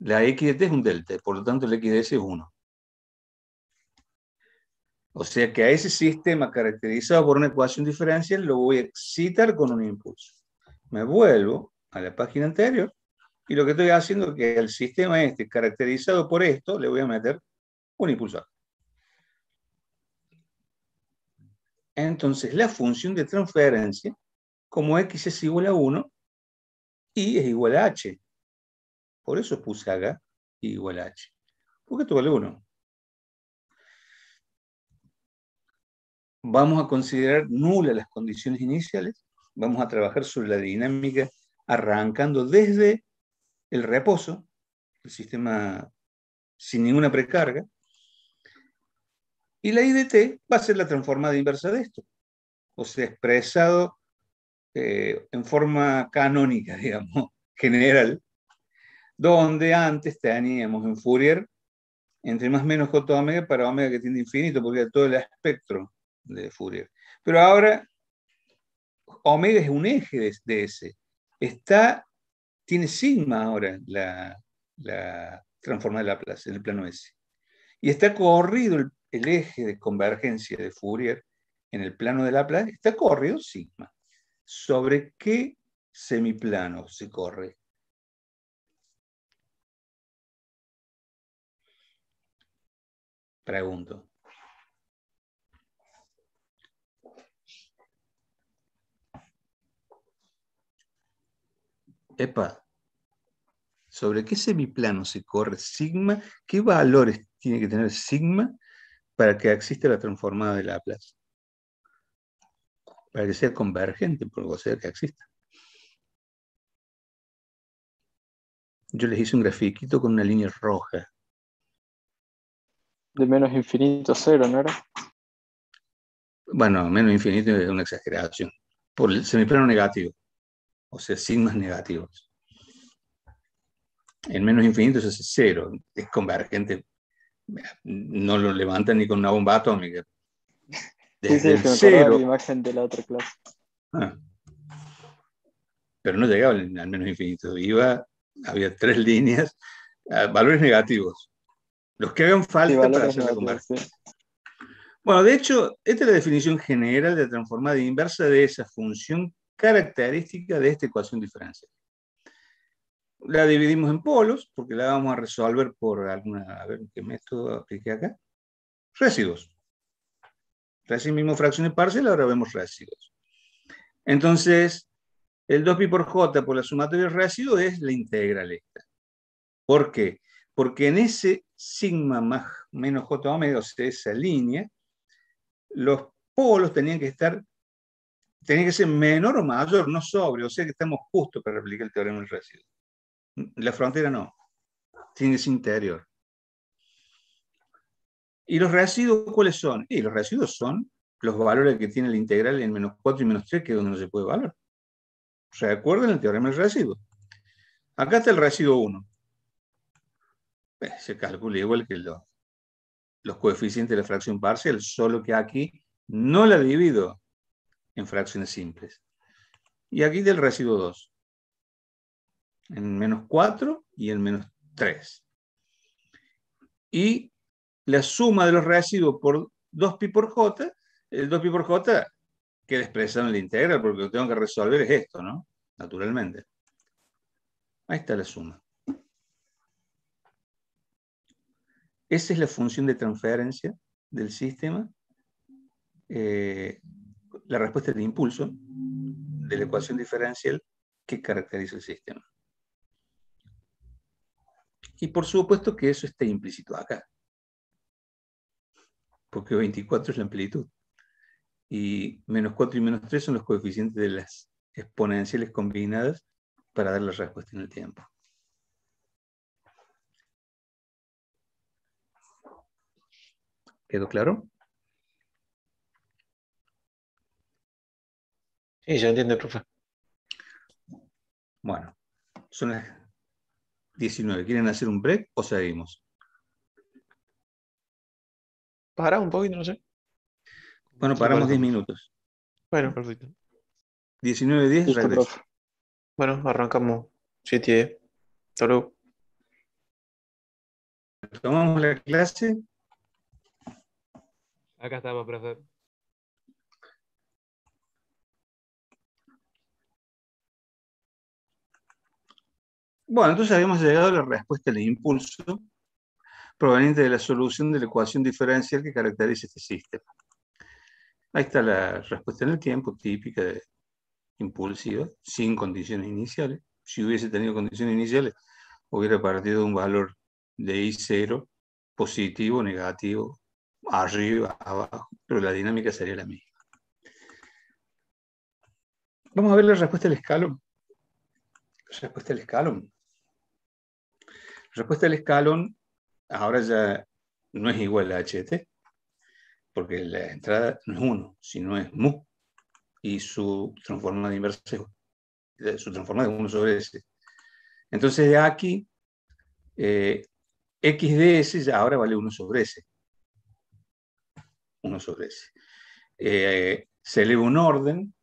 La X T es un delta, por lo tanto el S es 1. O sea que a ese sistema caracterizado por una ecuación diferencial lo voy a excitar con un impulso. Me vuelvo a la página anterior y lo que estoy haciendo es que el sistema este caracterizado por esto le voy a meter un impulsor. Entonces la función de transferencia como x es igual a 1 y es igual a H. Por eso puse acá igual a H. Porque esto vale 1. Vamos a considerar nulas las condiciones iniciales. Vamos a trabajar sobre la dinámica arrancando desde el reposo, el sistema sin ninguna precarga. Y la IDT va a ser la transformada inversa de esto. O sea, expresado eh, en forma canónica, digamos, general, donde antes teníamos en Fourier entre más menos J omega para omega que tiene infinito, porque era todo el espectro de Fourier. Pero ahora omega es un eje de, S. Está, tiene sigma ahora la, la transformada de Laplace en el plano S. Y está corrido el, eje de convergencia de Fourier en el plano de Laplace, está corrido sigma. ¿Sobre qué semiplano se corre? Pregunto. Epa, ¿sobre qué semiplano se corre sigma? ¿Qué valores tiene que tener sigma para que exista la transformada de Laplace? para que convergente por lo que sea que exista. Yo les hice un grafiquito con una línea roja. De menos infinito a cero, ¿no era? Bueno, menos infinito es una exageración. Por el semiplano negativo. O sea, signos negativos. En menos infinito es cero. Es convergente. No lo levantan ni con una bomba atómica sí, La imagen de la otra clase. Ah. Pero no llegaba al menos infinito. Iba, había tres líneas, ah, valores negativos. Los que habían falta para hacer la conversión. Bueno, de hecho, esta es la definición general de transformada e inversa de esa función característica de esta ecuación diferencial. La dividimos en polos, porque la vamos a resolver por alguna, a ver qué método apliqué acá. Residuos. Racing mismo fracción y parcial, ahora vemos residuos. Entonces, el 2pi por j por la sumatoria del residuos es la integral esta. ¿Por qué? Porque en ese sigma más menos j omega, o sea, esa línea, los polos tenían que estar, tenían que ser menor o mayor, no sobre, o sea que estamos justo para replicar el teorema del residuo. La frontera no, tiene ese interior. ¿Y los residuos cuáles son? Y los residuos son los valores que tiene la integral en menos 4 y menos 3, que es donde no se puede ¿Se Recuerden el teorema del residuo. Acá está el residuo 1. Eh, se calcula igual que los, los coeficientes de la fracción parcial, solo que aquí no la divido en fracciones simples. Y aquí del residuo 2. En menos 4 y en menos 3. Y la suma de los residuos por 2pi por j, el 2pi por j queda expresado en la integral, porque lo que tengo que resolver es esto, ¿no? Naturalmente. Ahí está la suma. Esa es la función de transferencia del sistema. Eh, la respuesta de impulso de la ecuación diferencial que caracteriza el sistema. Y por supuesto que eso está implícito acá porque 24 es la amplitud. Y menos 4 y menos 3 son los coeficientes de las exponenciales combinadas para dar la respuesta en el tiempo. ¿Quedó claro? Sí, ya entiendo, profe. Bueno, son las 19. ¿Quieren hacer un break o seguimos? Pará un poquito, no sé. Bueno, paramos 10 minutos. Bueno, perfecto. 19.10, Bueno, arrancamos 7. Hasta luego. Tomamos la clase. Acá estamos, profesor. Bueno, entonces habíamos llegado a la respuesta del impulso proveniente de la solución de la ecuación diferencial que caracteriza este sistema. Ahí está la respuesta en el tiempo típica de impulsiva, sin condiciones iniciales. Si hubiese tenido condiciones iniciales, hubiera partido de un valor de I0 positivo, negativo, arriba, abajo, pero la dinámica sería la misma. Vamos a ver la respuesta del escalón. Respuesta al escalón. Respuesta del escalón ahora ya no es igual a HT, porque la entrada no es 1, sino es mu, y su transformada inversa es su transformada es 1 sobre S. Entonces de aquí, eh, x de S ya ahora vale 1 sobre S. 1 sobre S. Eh, se eleva un orden,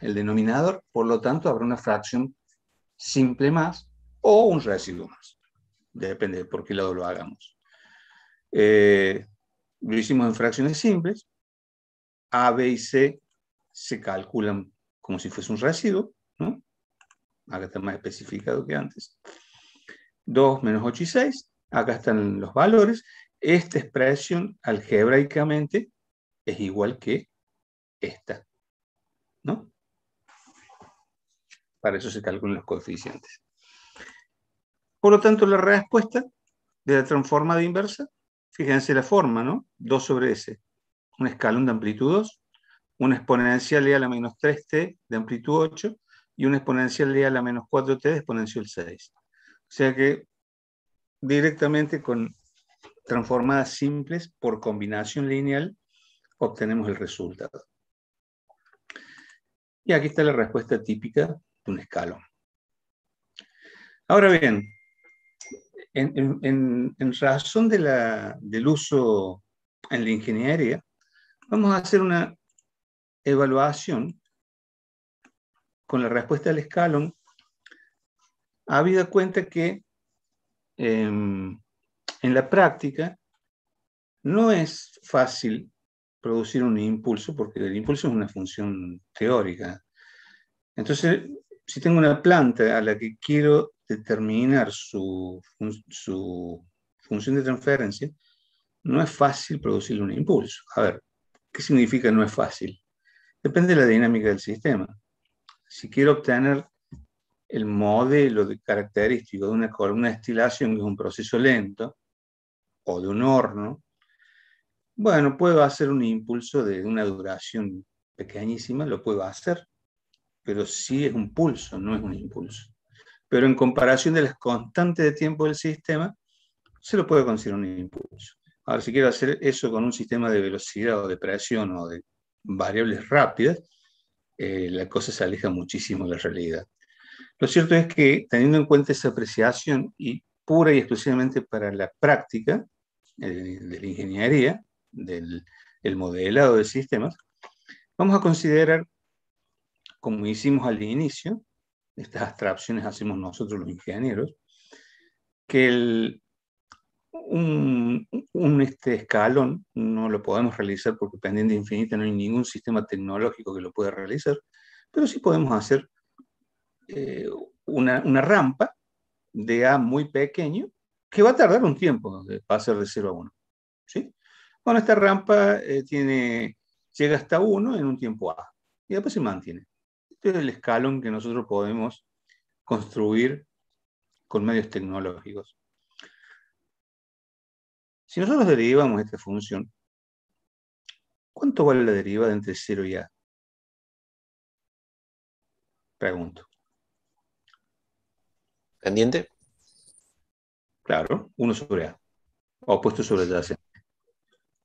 el denominador, por lo tanto habrá una fracción simple más o un residuo más depende de por qué lado lo hagamos. Eh, lo hicimos en fracciones simples, A, B y C se calculan como si fuese un residuo, ¿no? Acá está más especificado que antes. 2 menos 8 y 6, acá están los valores. Esta expresión algebraicamente es igual que esta, ¿no? Para eso se calculan los coeficientes. Por lo tanto, la respuesta de la transformada inversa, fíjense la forma, ¿no? 2 sobre S, un escalón de amplitud 2, una exponencial e a la menos 3t de amplitud 8 y una exponencial e a la menos 4t de exponencial 6. O sea que directamente con transformadas simples por combinación lineal obtenemos el resultado. Y aquí está la respuesta típica de un escalón. Ahora bien, en, razón del uso en la ingeniería, vamos a hacer una evaluación con la respuesta del escalón, habida cuenta que em, en la práctica no es fácil producir un impulso, porque el impulso es una función teórica. Entonces, si tengo una planta a la que quiero determinar su, función de transferencia, no es fácil producir un impulso. A ver, ¿qué significa no es fácil? Depende de la dinámica del sistema. Si quiero obtener el modelo de característico de una columna de estilación, que es un proceso lento, o de un horno, bueno, puedo hacer un impulso de una duración pequeñísima, lo puedo hacer, pero si es un pulso, no es un impulso pero en comparación de las constantes de tiempo del sistema, se lo puede considerar un impulso. Ahora, si quiero hacer eso con un sistema de velocidad o de presión o de variables rápidas, eh, la cosa se aleja muchísimo de la realidad. Lo cierto es que, teniendo en cuenta esa apreciación y pura y exclusivamente para la práctica eh, de la ingeniería, del modelado de sistemas, vamos a considerar, como hicimos al inicio, estas abstracciones hacemos nosotros los ingenieros, que un, este escalón no lo podemos realizar porque pendiente infinita no hay ningún sistema tecnológico que lo pueda realizar, pero sí podemos hacer eh, una, rampa de A muy pequeño que va a tardar un tiempo de ser de 0 a 1. ¿sí? Bueno, esta rampa eh, tiene, llega hasta 1 en un tiempo A y después se mantiene este es el escalón que nosotros podemos construir con medios tecnológicos. Si nosotros derivamos esta función, ¿cuánto vale la derivada entre 0 y a? Pregunto. ¿Pendiente? Claro, 1 sobre a. Opuesto sobre adyacente.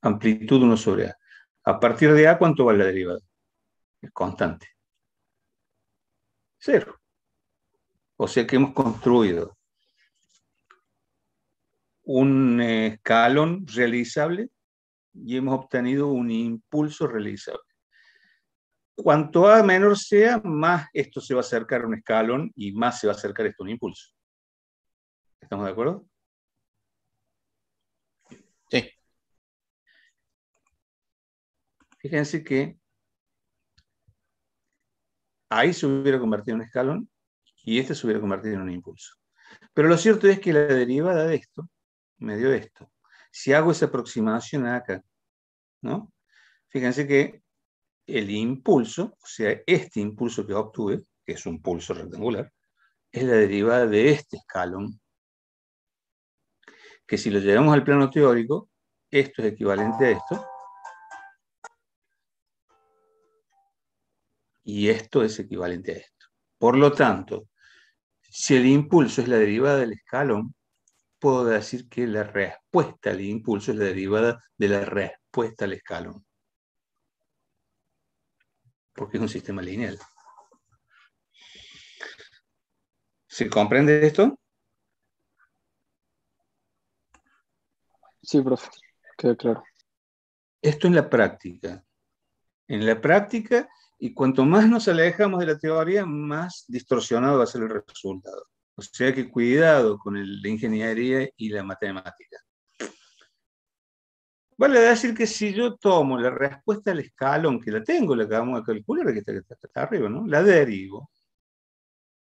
Amplitud 1 sobre a. A partir de a, ¿cuánto vale la derivada? Es constante. Cero. O sea que hemos construido un escalón realizable y hemos obtenido un impulso realizable. Cuanto a menor sea, más esto se va a acercar a un escalón y más se va a acercar esto a un impulso. ¿Estamos de acuerdo? Sí. Fíjense que ahí se hubiera convertido en un escalón y este se hubiera convertido en un impulso. Pero lo cierto es que la derivada de esto medio dio esto. Si hago esa aproximación acá, ¿no? Fíjense que el impulso, o sea, este impulso que obtuve, que es un pulso rectangular, es la derivada de este escalón, que si lo llevamos al plano teórico, esto es equivalente a esto, y esto es equivalente a esto. Por lo tanto, si el impulso es la derivada del escalón, puedo decir que la respuesta al impulso es la derivada de la respuesta al escalón. Porque es un sistema lineal. ¿Se comprende esto? Sí, profe, queda claro. Esto en la práctica. En la práctica y cuanto más nos alejamos de la teoría, más distorsionado va a ser el resultado. O sea que cuidado con la ingeniería y la matemática. Vale decir que si yo tomo la respuesta al escalón, que la tengo, la acabamos de calcular, que que está, que está arriba, ¿no? La derivo,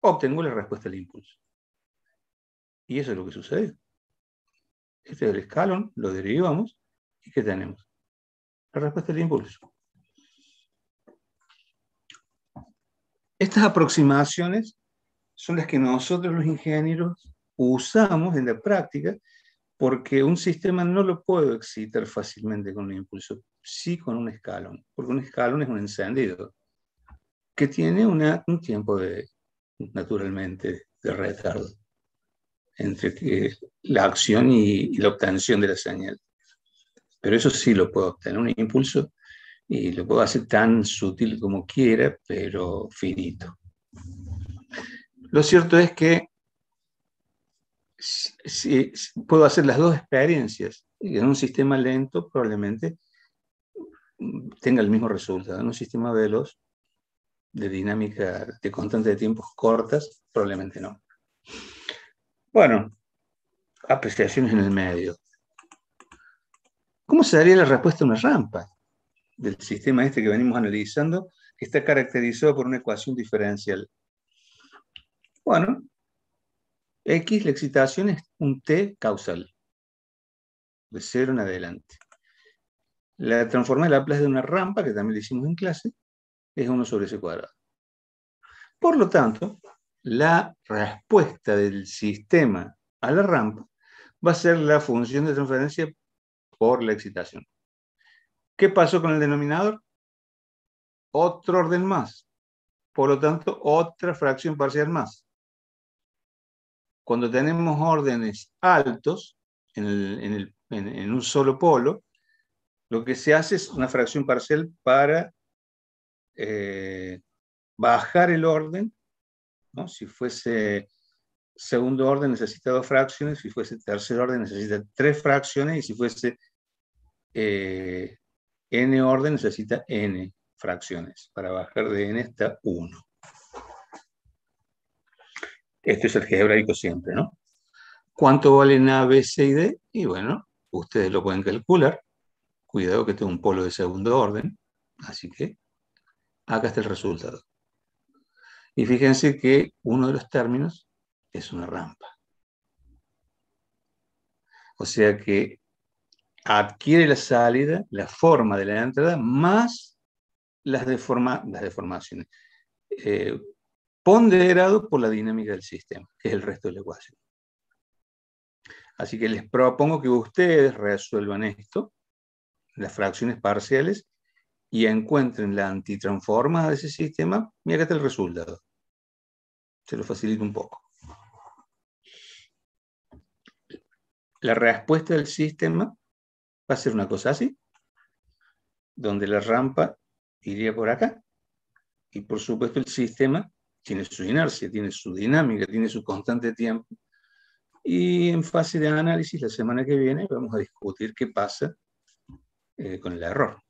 obtengo la respuesta al impulso. Y eso es lo que sucede. Este es el escalón, lo derivamos, ¿y qué tenemos? La respuesta al impulso. Estas aproximaciones son las que nosotros los ingenieros usamos en la práctica porque un sistema no lo puedo excitar fácilmente con un impulso, sí con un escalón, porque un escalón es un encendido que tiene un tiempo de, naturalmente, de retardo entre que la acción y, la obtención de la señal. Pero eso sí lo puedo obtener, un impulso y lo puedo hacer tan sutil como quiera, pero finito. Lo cierto es que si, puedo hacer las dos experiencias. En un sistema lento probablemente tenga el mismo resultado. En un sistema veloz, de dinámica de constante de tiempos cortas, probablemente no. Bueno, apreciaciones en el medio. ¿Cómo se daría la respuesta a una rampa? del sistema este que venimos analizando, que está caracterizado por una ecuación diferencial. Bueno, X, la excitación es un T causal, de cero en adelante. La transforma de Laplace de una rampa, que también lo hicimos en clase, es 1 sobre ese cuadrado. Por lo tanto, la respuesta del sistema a la rampa va a ser la función de transferencia por la excitación. ¿Qué pasó con el denominador? Otro orden más. Por lo tanto, otra fracción parcial más. Cuando tenemos órdenes altos en, un solo polo, lo que se hace es una fracción parcial para eh, bajar el orden. Si fuese segundo orden necesita dos fracciones, si fuese tercer orden necesita tres fracciones y si fuese eh, n orden necesita n fracciones. Para bajar de n está 1. Esto es algebraico siempre, ¿no? ¿Cuánto valen A, B, C y D? Y bueno, ustedes lo pueden calcular. Cuidado que tengo un polo de segundo orden. Así que acá está el resultado. Y fíjense que uno de los términos es una rampa. O sea que adquiere la salida, la forma de la entrada, más las, deformaciones, eh, ponderado por la dinámica del sistema, que es el resto de la ecuación. Así que les propongo que ustedes resuelvan esto, las fracciones parciales, y encuentren la antitransforma de ese sistema, y acá el resultado. Se lo facilito un poco. La respuesta del sistema va a ser una cosa así, donde la rampa iría por acá. Y por supuesto el sistema tiene su inercia, tiene su dinámica, tiene su constante tiempo. Y en fase de análisis, la semana que viene vamos a discutir qué pasa eh, con el error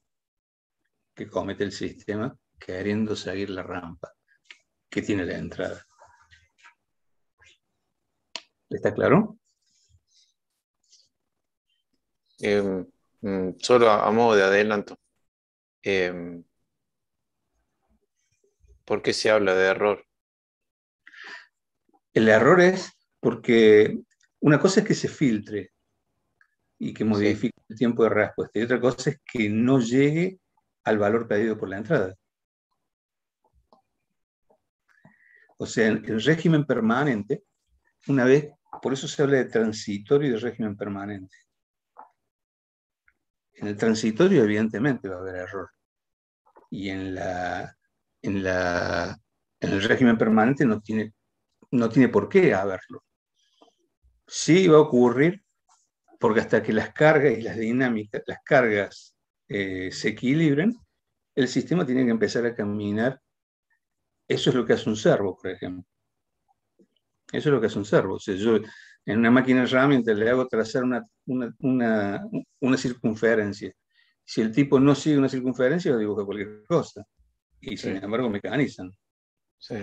que comete el sistema queriendo seguir la rampa que tiene la entrada. ¿Está claro? Em, mm, solo a, modo de adelanto, em, ¿por qué se habla de error? El error es porque una cosa es que se filtre y que modifique el tiempo de respuesta, y otra cosa es que no llegue al valor pedido por la entrada. O sea, en el régimen permanente, una vez, por eso se habla de transitorio y de régimen permanente. En el transitorio, evidentemente, va a haber error. Y en, la, en, la, en el régimen permanente no tiene, no tiene por qué haberlo. Sí va a ocurrir porque hasta que las cargas y las dinámicas, las cargas eh, se equilibren, el sistema tiene que empezar a caminar. Eso es lo que hace un servo, por ejemplo. Eso es lo que hace un servo. O sea, yo, en una máquina de herramienta le hago trazar una, una, una, circunferencia. Si el tipo no sigue una circunferencia, lo dibuja cualquier cosa. Y sin embargo, mecanizan. Sí.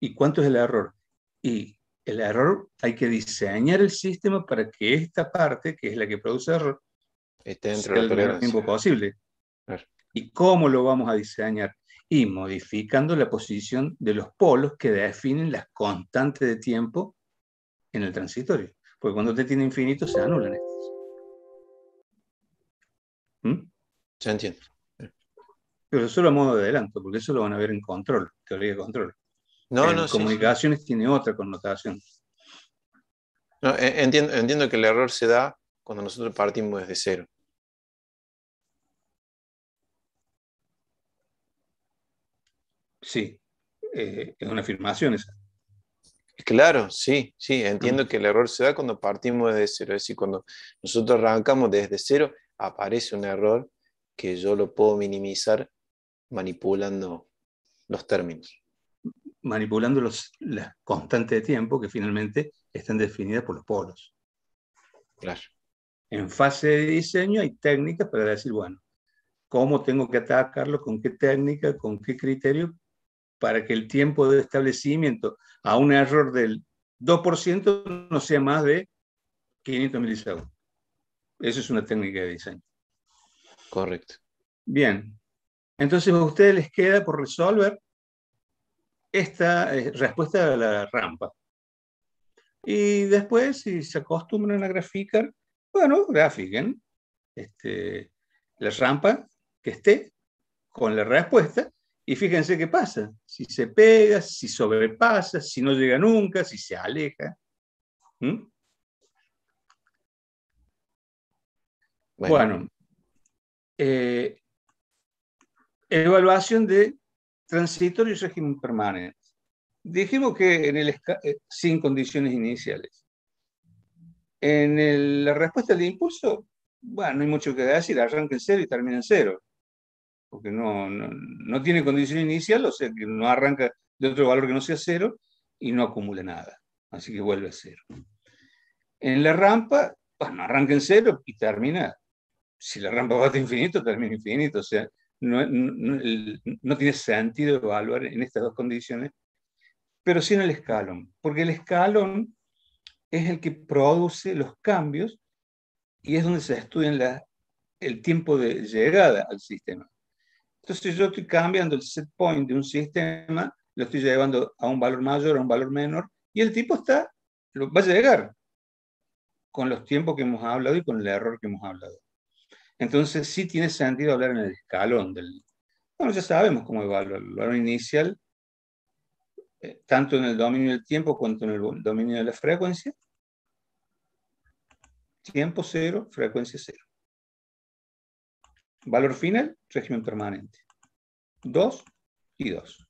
¿Y cuánto es el error? Y el error, hay que diseñar el sistema para que esta parte, que es la que produce error, esté dentro del tiempo posible. ¿Y cómo lo vamos a diseñar? Y modificando la posición de los polos que definen las constantes de tiempo en el transitorio. Porque cuando te tiene infinito se anulan estos. Se ¿Mm? entiende. Pero solo a modo de adelanto, porque eso lo van a ver en control, teoría de control. No, en no, comunicaciones tiene otra connotación. E, entiendo, entiendo que el error se da cuando nosotros partimos desde cero. Sí, eh, es una afirmación esa. Claro, sí, sí, mm. entiendo que el error se da cuando partimos desde cero, es decir, cuando nosotros arrancamos desde cero, aparece un error que yo lo puedo minimizar manipulando los términos. Manipulando los, las constantes de tiempo que finalmente están definidas por los polos. Claro. En fase de diseño hay técnicas para decir, bueno, cómo tengo que atacarlo, con qué técnica, con qué criterio, para que el tiempo de establecimiento a un error del 2% no sea más de 500 milisegundos. Eso es una técnica de diseño. Correcto. Bien. Entonces a ustedes les queda por resolver esta eh, respuesta a la rampa. Y después, si se acostumbran a graficar, bueno, grafiquen este, la rampa que esté con la respuesta y fíjense qué pasa, si se pega, si sobrepasa, si no llega nunca, si se aleja. Bueno, eh, evaluación de transitorio y régimen permanente. Dijimos que en el eh, sin condiciones iniciales. En la respuesta al impulso, bueno, no hay mucho que decir, arranca en cero y termina en cero porque no, tiene condición inicial, o sea que no arranca de otro valor que no sea cero y no acumula nada. Así que vuelve a cero. En la rampa, bueno, arranca en cero y termina. Si la rampa va hasta infinito, termina infinito. O sea, no, tiene sentido evaluar en estas dos condiciones, pero sí en el escalón, porque el escalón es el que produce los cambios y es donde se estudia el tiempo de llegada al sistema. Entonces yo estoy cambiando el set point de un sistema, lo estoy llevando a un valor mayor, a un valor menor, y el tipo está, lo va a llegar con los tiempos que hemos hablado y con el error que hemos hablado. Entonces sí tiene sentido hablar en el escalón del... Bueno, ya sabemos cómo evaluar el valor inicial, eh, tanto en el dominio del tiempo cuanto en el dominio de la frecuencia. Tiempo cero, frecuencia cero. Valor final, régimen permanente. 2 y 2.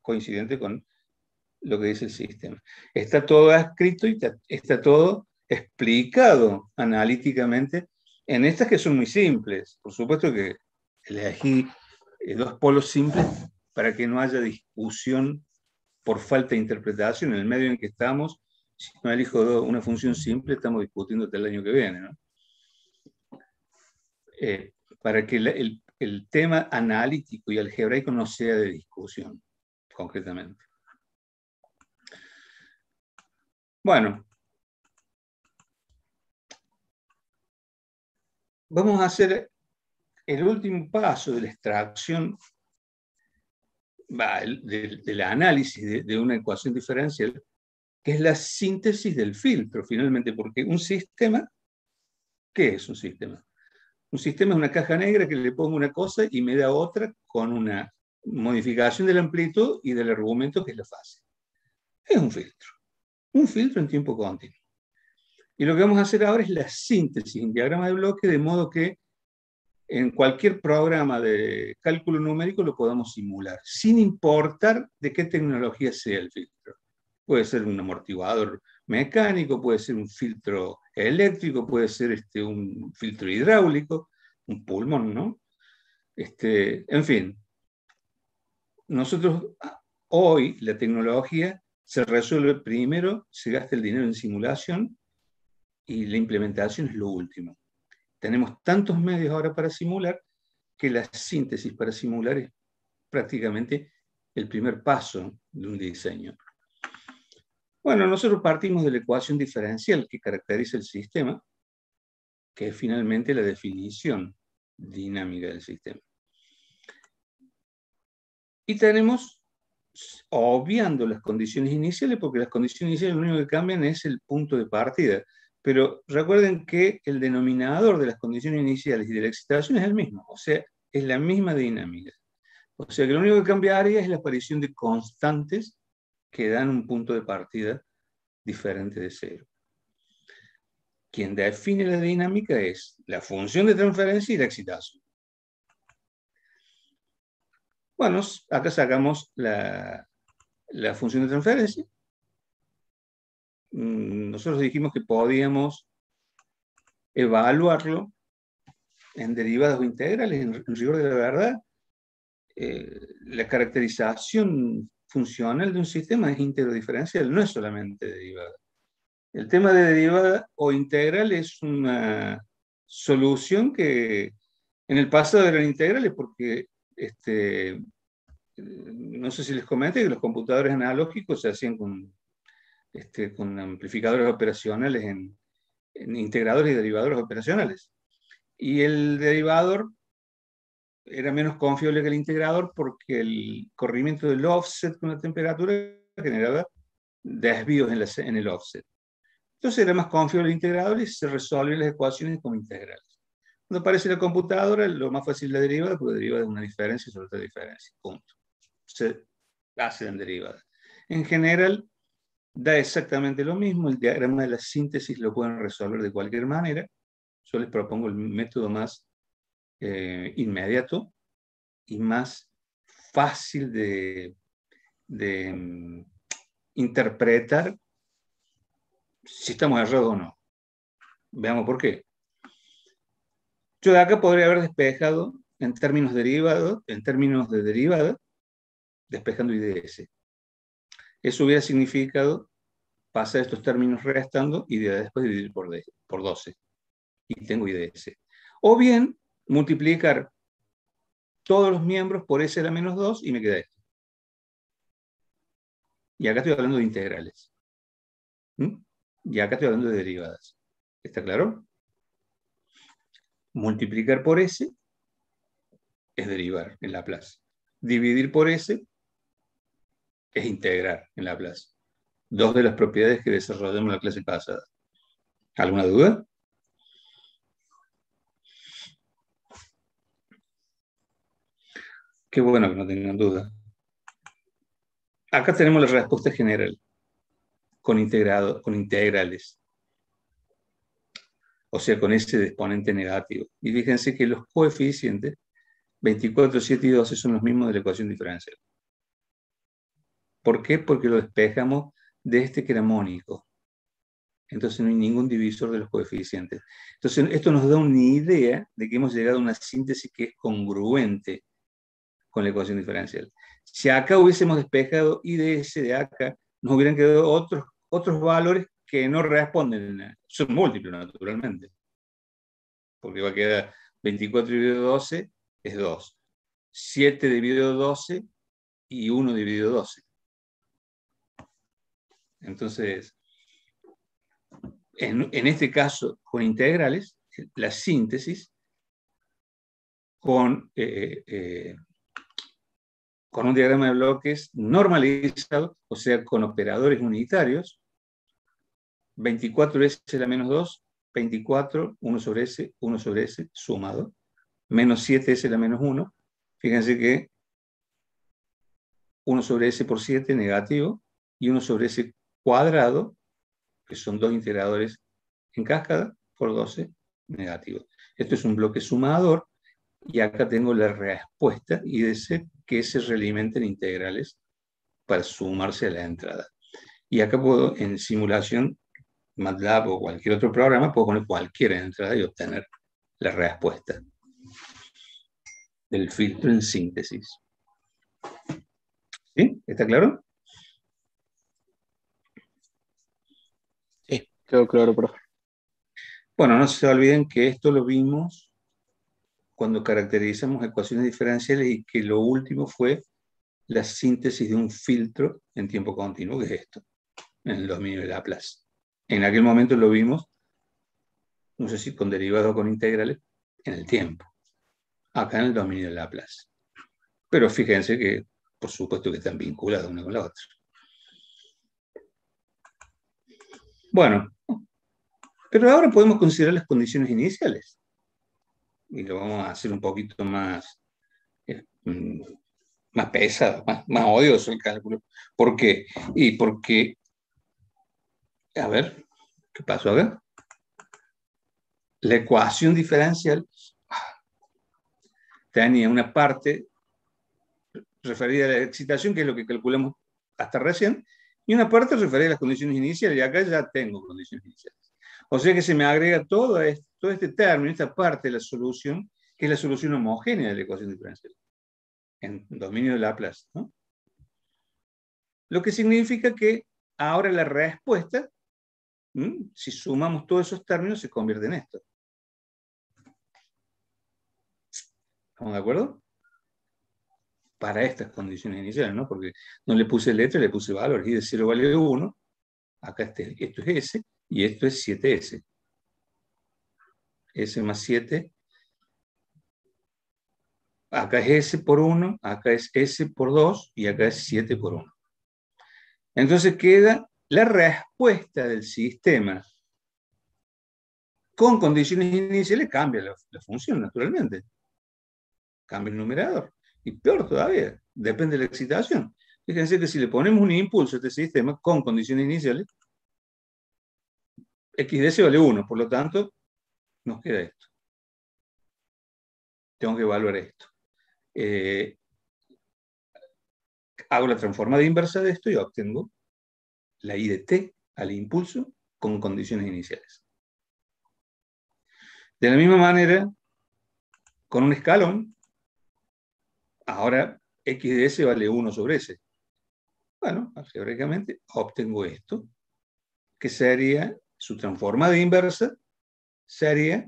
Coincidente con lo que dice el sistema. Está todo escrito y está todo explicado analíticamente en estas que son muy simples. Por supuesto que elegí eh, dos polos simples para que no haya discusión por falta de interpretación en el medio en que estamos. Si no elijo una función simple, estamos discutiendo hasta el año que viene. ¿no? Eh, para que el, tema analítico y algebraico no sea de discusión, concretamente. Bueno. Vamos a hacer el último paso de la extracción, del, la análisis de, de una ecuación diferencial, que es la síntesis del filtro, finalmente, porque un sistema, ¿qué es un sistema? Un sistema es una caja negra que le pongo una cosa y me da otra con una modificación de la amplitud y del argumento que es la fase. Es un filtro. Un filtro en tiempo continuo. Y lo que vamos a hacer ahora es la síntesis en diagrama de bloque, de modo que en cualquier programa de cálculo numérico lo podamos simular, sin importar de qué tecnología sea el filtro. Puede ser un amortiguador mecánico, puede ser un filtro eléctrico, puede ser este, un filtro hidráulico, un pulmón, ¿no? Este, en fin, nosotros ah, hoy la tecnología se resuelve primero, se gasta el dinero en simulación y la implementación es lo último. Tenemos tantos medios ahora para simular que la síntesis para simular es prácticamente el primer paso de un diseño. Bueno, nosotros partimos de la ecuación diferencial que caracteriza el sistema, que es finalmente la definición dinámica del sistema. Y tenemos, obviando las condiciones iniciales, porque las condiciones iniciales lo único que cambian es el punto de partida. Pero recuerden que el denominador de las condiciones iniciales y de la excitación es el mismo, o sea, es la misma dinámica. O sea que lo único que cambiaría es la aparición de constantes que dan un punto de partida diferente de cero. Quien define la dinámica es la función de transferencia y la excitación. Bueno, acá sacamos la, función de transferencia. Mm, nosotros dijimos que podíamos evaluarlo en derivadas o integrales, en, rigor de la verdad. Eh, la caracterización funcional de un sistema es íntegro diferencial, no es solamente derivada. El tema de derivada o integral es una solución que en el pasado eran integrales porque, este, no sé si les comenté, que los computadores analógicos se hacían con, este, con amplificadores operacionales en integradores y derivadores operacionales. Y el derivador era menos confiable que el integrador porque el corrimiento del offset con la temperatura generaba desvíos en, el offset. Entonces era más confiable el integrador y se resolvían las ecuaciones como integrales. Cuando aparece la computadora, lo más fácil es la derivada, porque deriva de una diferencia sobre otra diferencia. Punto. Se en derivada. En general, da exactamente lo mismo. El diagrama de la síntesis lo pueden resolver de cualquier manera. Yo les propongo el método más eh, inmediato y más fácil de, mm, interpretar si estamos errados o no. Veamos por qué. Yo de acá podría haber despejado en términos derivados, en términos de derivada, despejando IDS. Eso hubiera significado pasar estos términos restando y después dividir por, por 12. Y tengo IDS. O bien, multiplicar todos los miembros por S a la menos 2 y me queda esto. Y acá estoy hablando de integrales. ¿Mm? Y acá estoy hablando de derivadas. ¿Está claro? Multiplicar por S es derivar en Laplace. Dividir por S es integrar en Laplace. Dos de las propiedades que desarrollamos en la clase pasada. ¿Alguna duda? Qué bueno que no tengan duda. Acá tenemos la respuesta general, con, integrado, con integrales. O sea, con ese exponente negativo. Y fíjense que los coeficientes 24, 7 y 12 son los mismos de la ecuación diferencial. ¿Por qué? Porque lo despejamos de este que era mónico. Entonces no hay ningún divisor de los coeficientes. Entonces esto nos da una idea de que hemos llegado a una síntesis que es congruente con la ecuación diferencial. Si acá hubiésemos despejado IDS de acá, nos hubieran quedado otros, otros valores que no responden, son múltiplos naturalmente, porque va a quedar 24 dividido 12 es 2, 7 dividido 12 y 1 dividido 12. Entonces, en, este caso, con integrales, la síntesis con eh, eh, con un diagrama de bloques normalizado, o sea, con operadores unitarios, 24 S a la menos 2, 24, 1 sobre S, 1 sobre S, sumado, menos 7 S a la menos 1, fíjense que 1 sobre S por 7 negativo, y 1 sobre S cuadrado, que son dos integradores en cascada, por 12 negativo. Esto es un bloque sumador, y acá tengo la respuesta, y de ese que se realimenten integrales para sumarse a la entrada. Y acá puedo, en simulación, MATLAB o cualquier otro programa, puedo poner cualquier entrada y obtener la respuesta del filtro en síntesis. ¿Sí? ¿Está claro? Sí, quedó claro, profe. Bueno, no se olviden que esto lo vimos cuando caracterizamos ecuaciones diferenciales y que lo último fue la síntesis de un filtro en tiempo continuo, que es esto, en el dominio de Laplace. En aquel momento lo vimos, no sé si con derivado o con integrales, en el tiempo, acá en el dominio de Laplace. Pero fíjense que, por supuesto, que están vinculadas una con la otra. Bueno, pero ahora podemos considerar las condiciones iniciales y lo vamos a hacer un poquito más, eh, mm, más pesado, más, más, odioso el cálculo. ¿Por qué? Y porque, a ver, ¿qué pasó acá? La ecuación diferencial tenía ah, una parte referida a la excitación, que es lo que calculamos hasta recién, y una parte referida a las condiciones iniciales, y acá ya tengo condiciones iniciales. O sea que se me agrega todo este, todo este término, esta parte de la solución, que es la solución homogénea de la ecuación diferencial, en dominio de Laplace. Lo que significa que ahora la respuesta, si sumamos todos esos términos, se convierte en esto. ¿Estamos de acuerdo? Para estas condiciones iniciales, ¿no? Porque no le puse letra, le puse valor, y de 0 vale 1, acá este, esto es S, y esto es 7S. S más 7. Acá es S por 1, acá es S por 2 y acá es 7 por 1. Entonces queda la respuesta del sistema con condiciones iniciales cambia la, función, naturalmente. Cambia el numerador. Y peor todavía, depende de la excitación. Fíjense que si le ponemos un impulso a este sistema con condiciones iniciales, XDS vale 1, por lo tanto, nos queda esto. Tengo que evaluar esto. Eh, hago la transformada inversa de esto y obtengo la I de T al impulso con condiciones iniciales. De la misma manera, con un escalón, ahora x de s vale 1 sobre s. Bueno, algebraicamente obtengo esto, que sería su transformada inversa sería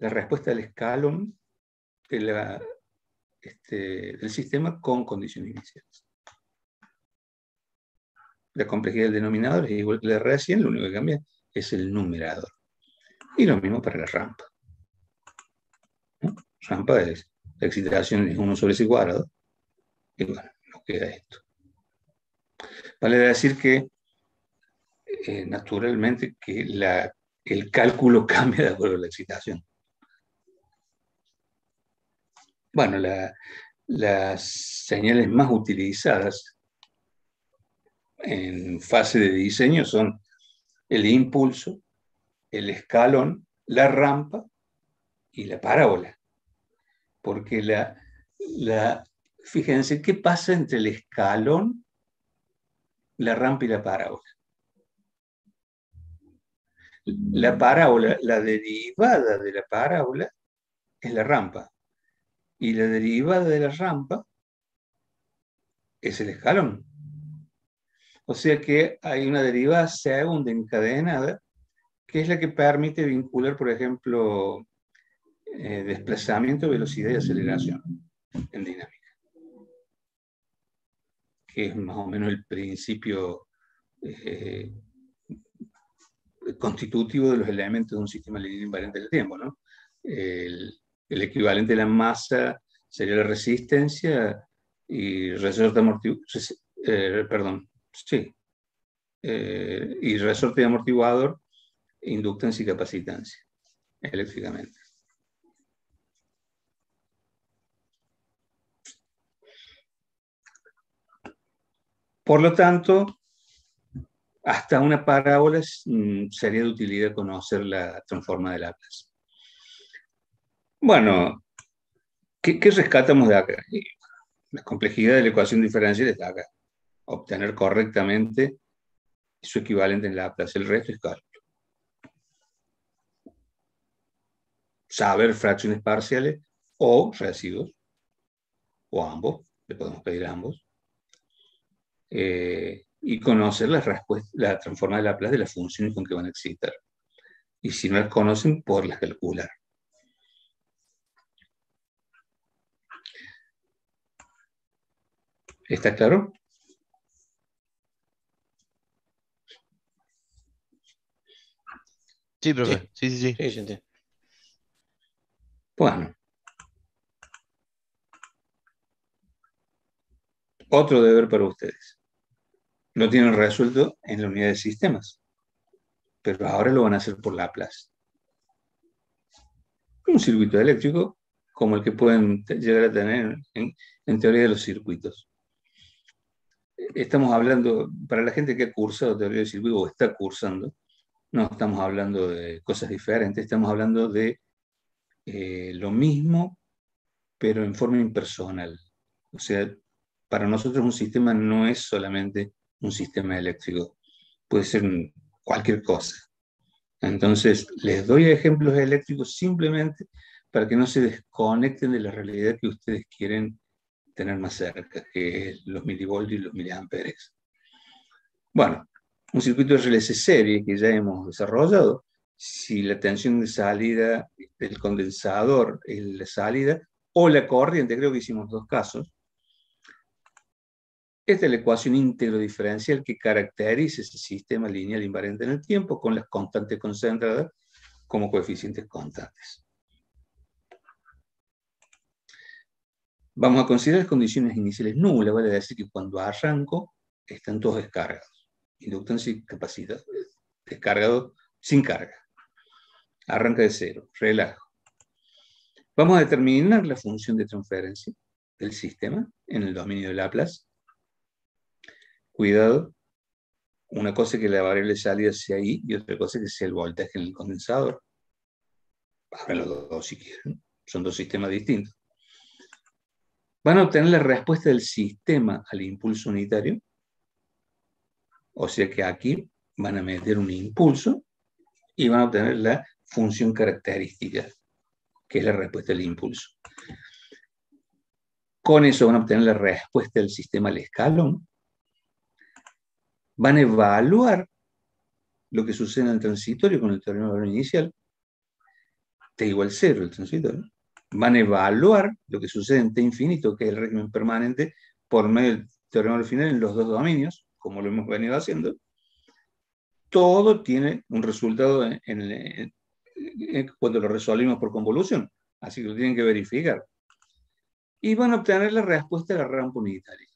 la respuesta del escalón este, del sistema con condiciones iniciales. La complejidad del denominador es igual que la de recién, lo único que cambia es el numerador. Y lo mismo para la rampa. Rampa es, la excitación es 1 sobre ese cuadrado. Y bueno, nos queda esto. Vale decir que eh, naturalmente que el cálculo cambia de acuerdo a la excitación. Bueno, las señales más utilizadas en fase de diseño son el impulso, el escalón, la rampa y la parábola. Porque la, la, fíjense, ¿qué pasa entre el escalón, la rampa y la parábola? la parábola, la derivada de la parábola es la rampa. Y la derivada de la rampa es el escalón. O sea que hay una derivada segunda encadenada que es la que permite vincular, por ejemplo, eh, desplazamiento, velocidad y aceleración en dinámica. Que es más o menos el principio eh, constitutivo de los elementos de un sistema lineal invariante del tiempo. ¿no? El, equivalente de la masa sería la resistencia y resorte amortiguador, eh, perdón, sí, eh, y resorte amortiguador, inductancia y capacitancia eléctricamente. Por lo tanto, hasta una parábola mm, sería de utilidad conocer la transforma de Laplace. Bueno, ¿qué, rescatamos de acá? La complejidad de la ecuación diferencial está acá. Obtener correctamente su equivalente en Laplace. El resto es cálculo. Saber fracciones parciales o residuos, o ambos, le podemos pedir ambos. Eh, y conocer las la transformada de Laplace de las funciones con que van a existir. Y si no las conocen, por poderlas calcular. ¿Está claro? Sí, profe. sí. sí, sí bueno. Otro deber para ustedes lo tienen resuelto en la unidad de sistemas, pero ahora lo van a hacer por Laplace. Un circuito eléctrico como el que pueden llegar a tener en, teoría de los circuitos. Estamos hablando, para la gente que ha cursado teoría de circuito o está cursando, no estamos hablando de cosas diferentes, estamos hablando de eh, lo mismo, pero en forma impersonal. O sea, para nosotros un sistema no es solamente un sistema eléctrico, puede ser cualquier cosa. Entonces, les doy ejemplos eléctricos simplemente para que no se desconecten de la realidad que ustedes quieren tener más cerca, que es los milivoltios y los miliamperes. Bueno, un circuito de RLC serie que ya hemos desarrollado, si la tensión de salida del condensador es la salida o la corriente, creo que hicimos dos casos, esta es la ecuación íntegro-diferencial que caracteriza ese sistema lineal invariante en el tiempo con las constantes concentradas como coeficientes constantes. Vamos a considerar condiciones iniciales nulas, vale decir que cuando arranco están todos descargados. Inductancia y capacidad, descargado sin carga. Arranca de cero, relajo. Vamos a determinar la función de transferencia del sistema en el dominio de Laplace cuidado, una cosa es que la variable salida sea ahí y otra cosa es que sea el voltaje en el condensador. si quieren. Son dos sistemas distintos. Van a obtener la respuesta del sistema al impulso unitario. O sea que aquí van a meter un impulso y van a obtener la función característica, que es la respuesta del impulso. Con eso van a obtener la respuesta del sistema al escalón, van a evaluar lo que sucede en el transitorio con el teorema de valor inicial, t igual cero el transitorio, van a evaluar lo que sucede en t infinito, que es el régimen permanente, por medio del teorema del final en los dos dominios, como lo hemos venido haciendo, todo tiene un resultado cuando lo resolvimos por convolución, así que lo tienen que verificar. Y van a obtener la respuesta de la rampa unitaria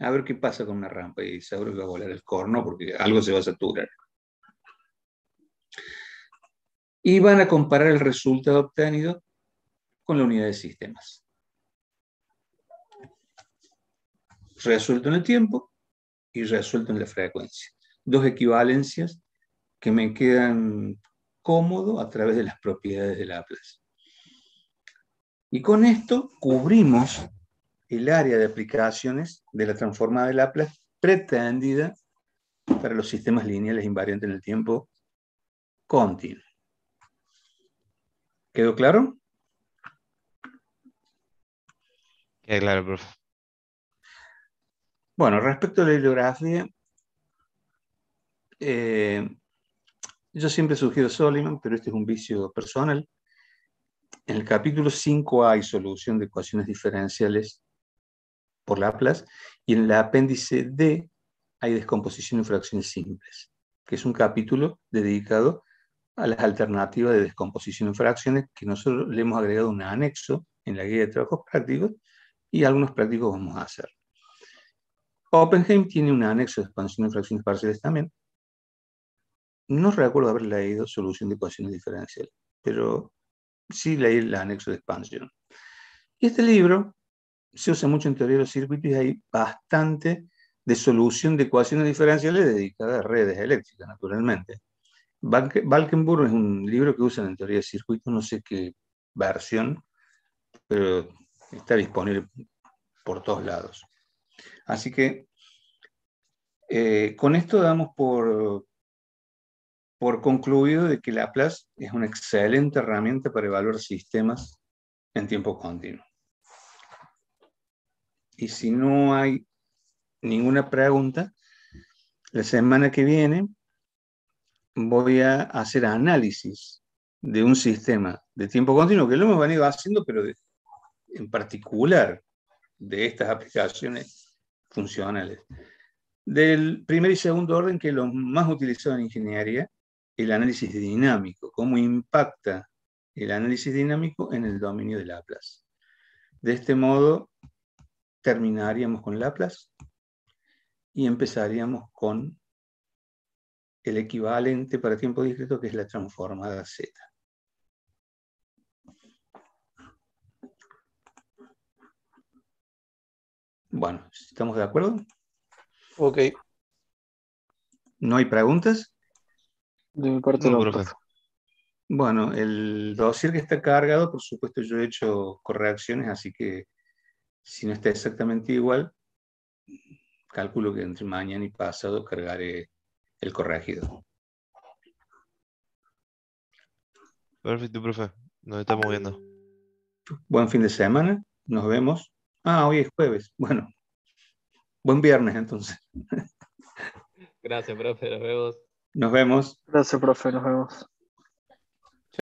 a ver qué pasa con una rampa y seguro que va a volar el corno porque algo se va a saturar. Y van a comparar el resultado obtenido con la unidad de sistemas. Resuelto en el tiempo y resuelto en la frecuencia. Dos equivalencias que me quedan cómodo a través de las propiedades de Laplace. Y con esto cubrimos el área de aplicaciones de la transformada de Laplace pretendida para los sistemas lineales invariantes en el tiempo continuo. ¿Quedó claro? Queda claro, profe. Bueno, respecto a la bibliografía, eh, yo siempre sugiero Soliman, pero este es un vicio personal. En el capítulo 5 hay solución de ecuaciones diferenciales por Laplace, y en el apéndice D hay descomposición en fracciones simples, que es un capítulo dedicado a las alternativas de descomposición en fracciones, que nosotros le hemos agregado un anexo en la guía de trabajos prácticos, y algunos prácticos vamos a hacer. Oppenheim tiene un anexo de expansión en fracciones parciales también. No recuerdo haber leído solución de ecuaciones diferenciales, pero sí leí el anexo de expansión. Y este libro se usa mucho en teoría de los circuitos y hay bastante de solución de ecuaciones diferenciales dedicadas a redes eléctricas, naturalmente. Valkenburg es un libro que usan en teoría de circuitos, no sé qué versión, pero está disponible por todos lados. Así que eh, con esto damos por, por concluido de que Laplace es una excelente herramienta para evaluar sistemas en tiempo continuo. Y si no hay ninguna pregunta, la semana que viene voy a hacer análisis de un sistema de tiempo continuo, que lo hemos venido haciendo, pero en particular de estas aplicaciones funcionales. Del primer y segundo orden, que es lo más utilizado en ingeniería, el análisis dinámico, cómo impacta el análisis dinámico en el dominio de Laplace. De este modo, terminaríamos con Laplace y empezaríamos con el equivalente para tiempo discreto que es la transformada Z. Bueno, ¿estamos de acuerdo? Ok. ¿No hay preguntas? De mi parte no, Bueno, el dossier que está cargado, por supuesto yo he hecho correcciones, así que si no está exactamente igual, calculo que entre mañana y pasado cargaré el corregido. Perfecto, profe. Nos estamos viendo. Buen fin de semana. Nos vemos. Ah, hoy es jueves. Bueno, buen viernes entonces. Gracias, profe. Nos vemos. Nos vemos. Gracias, profe. Nos vemos.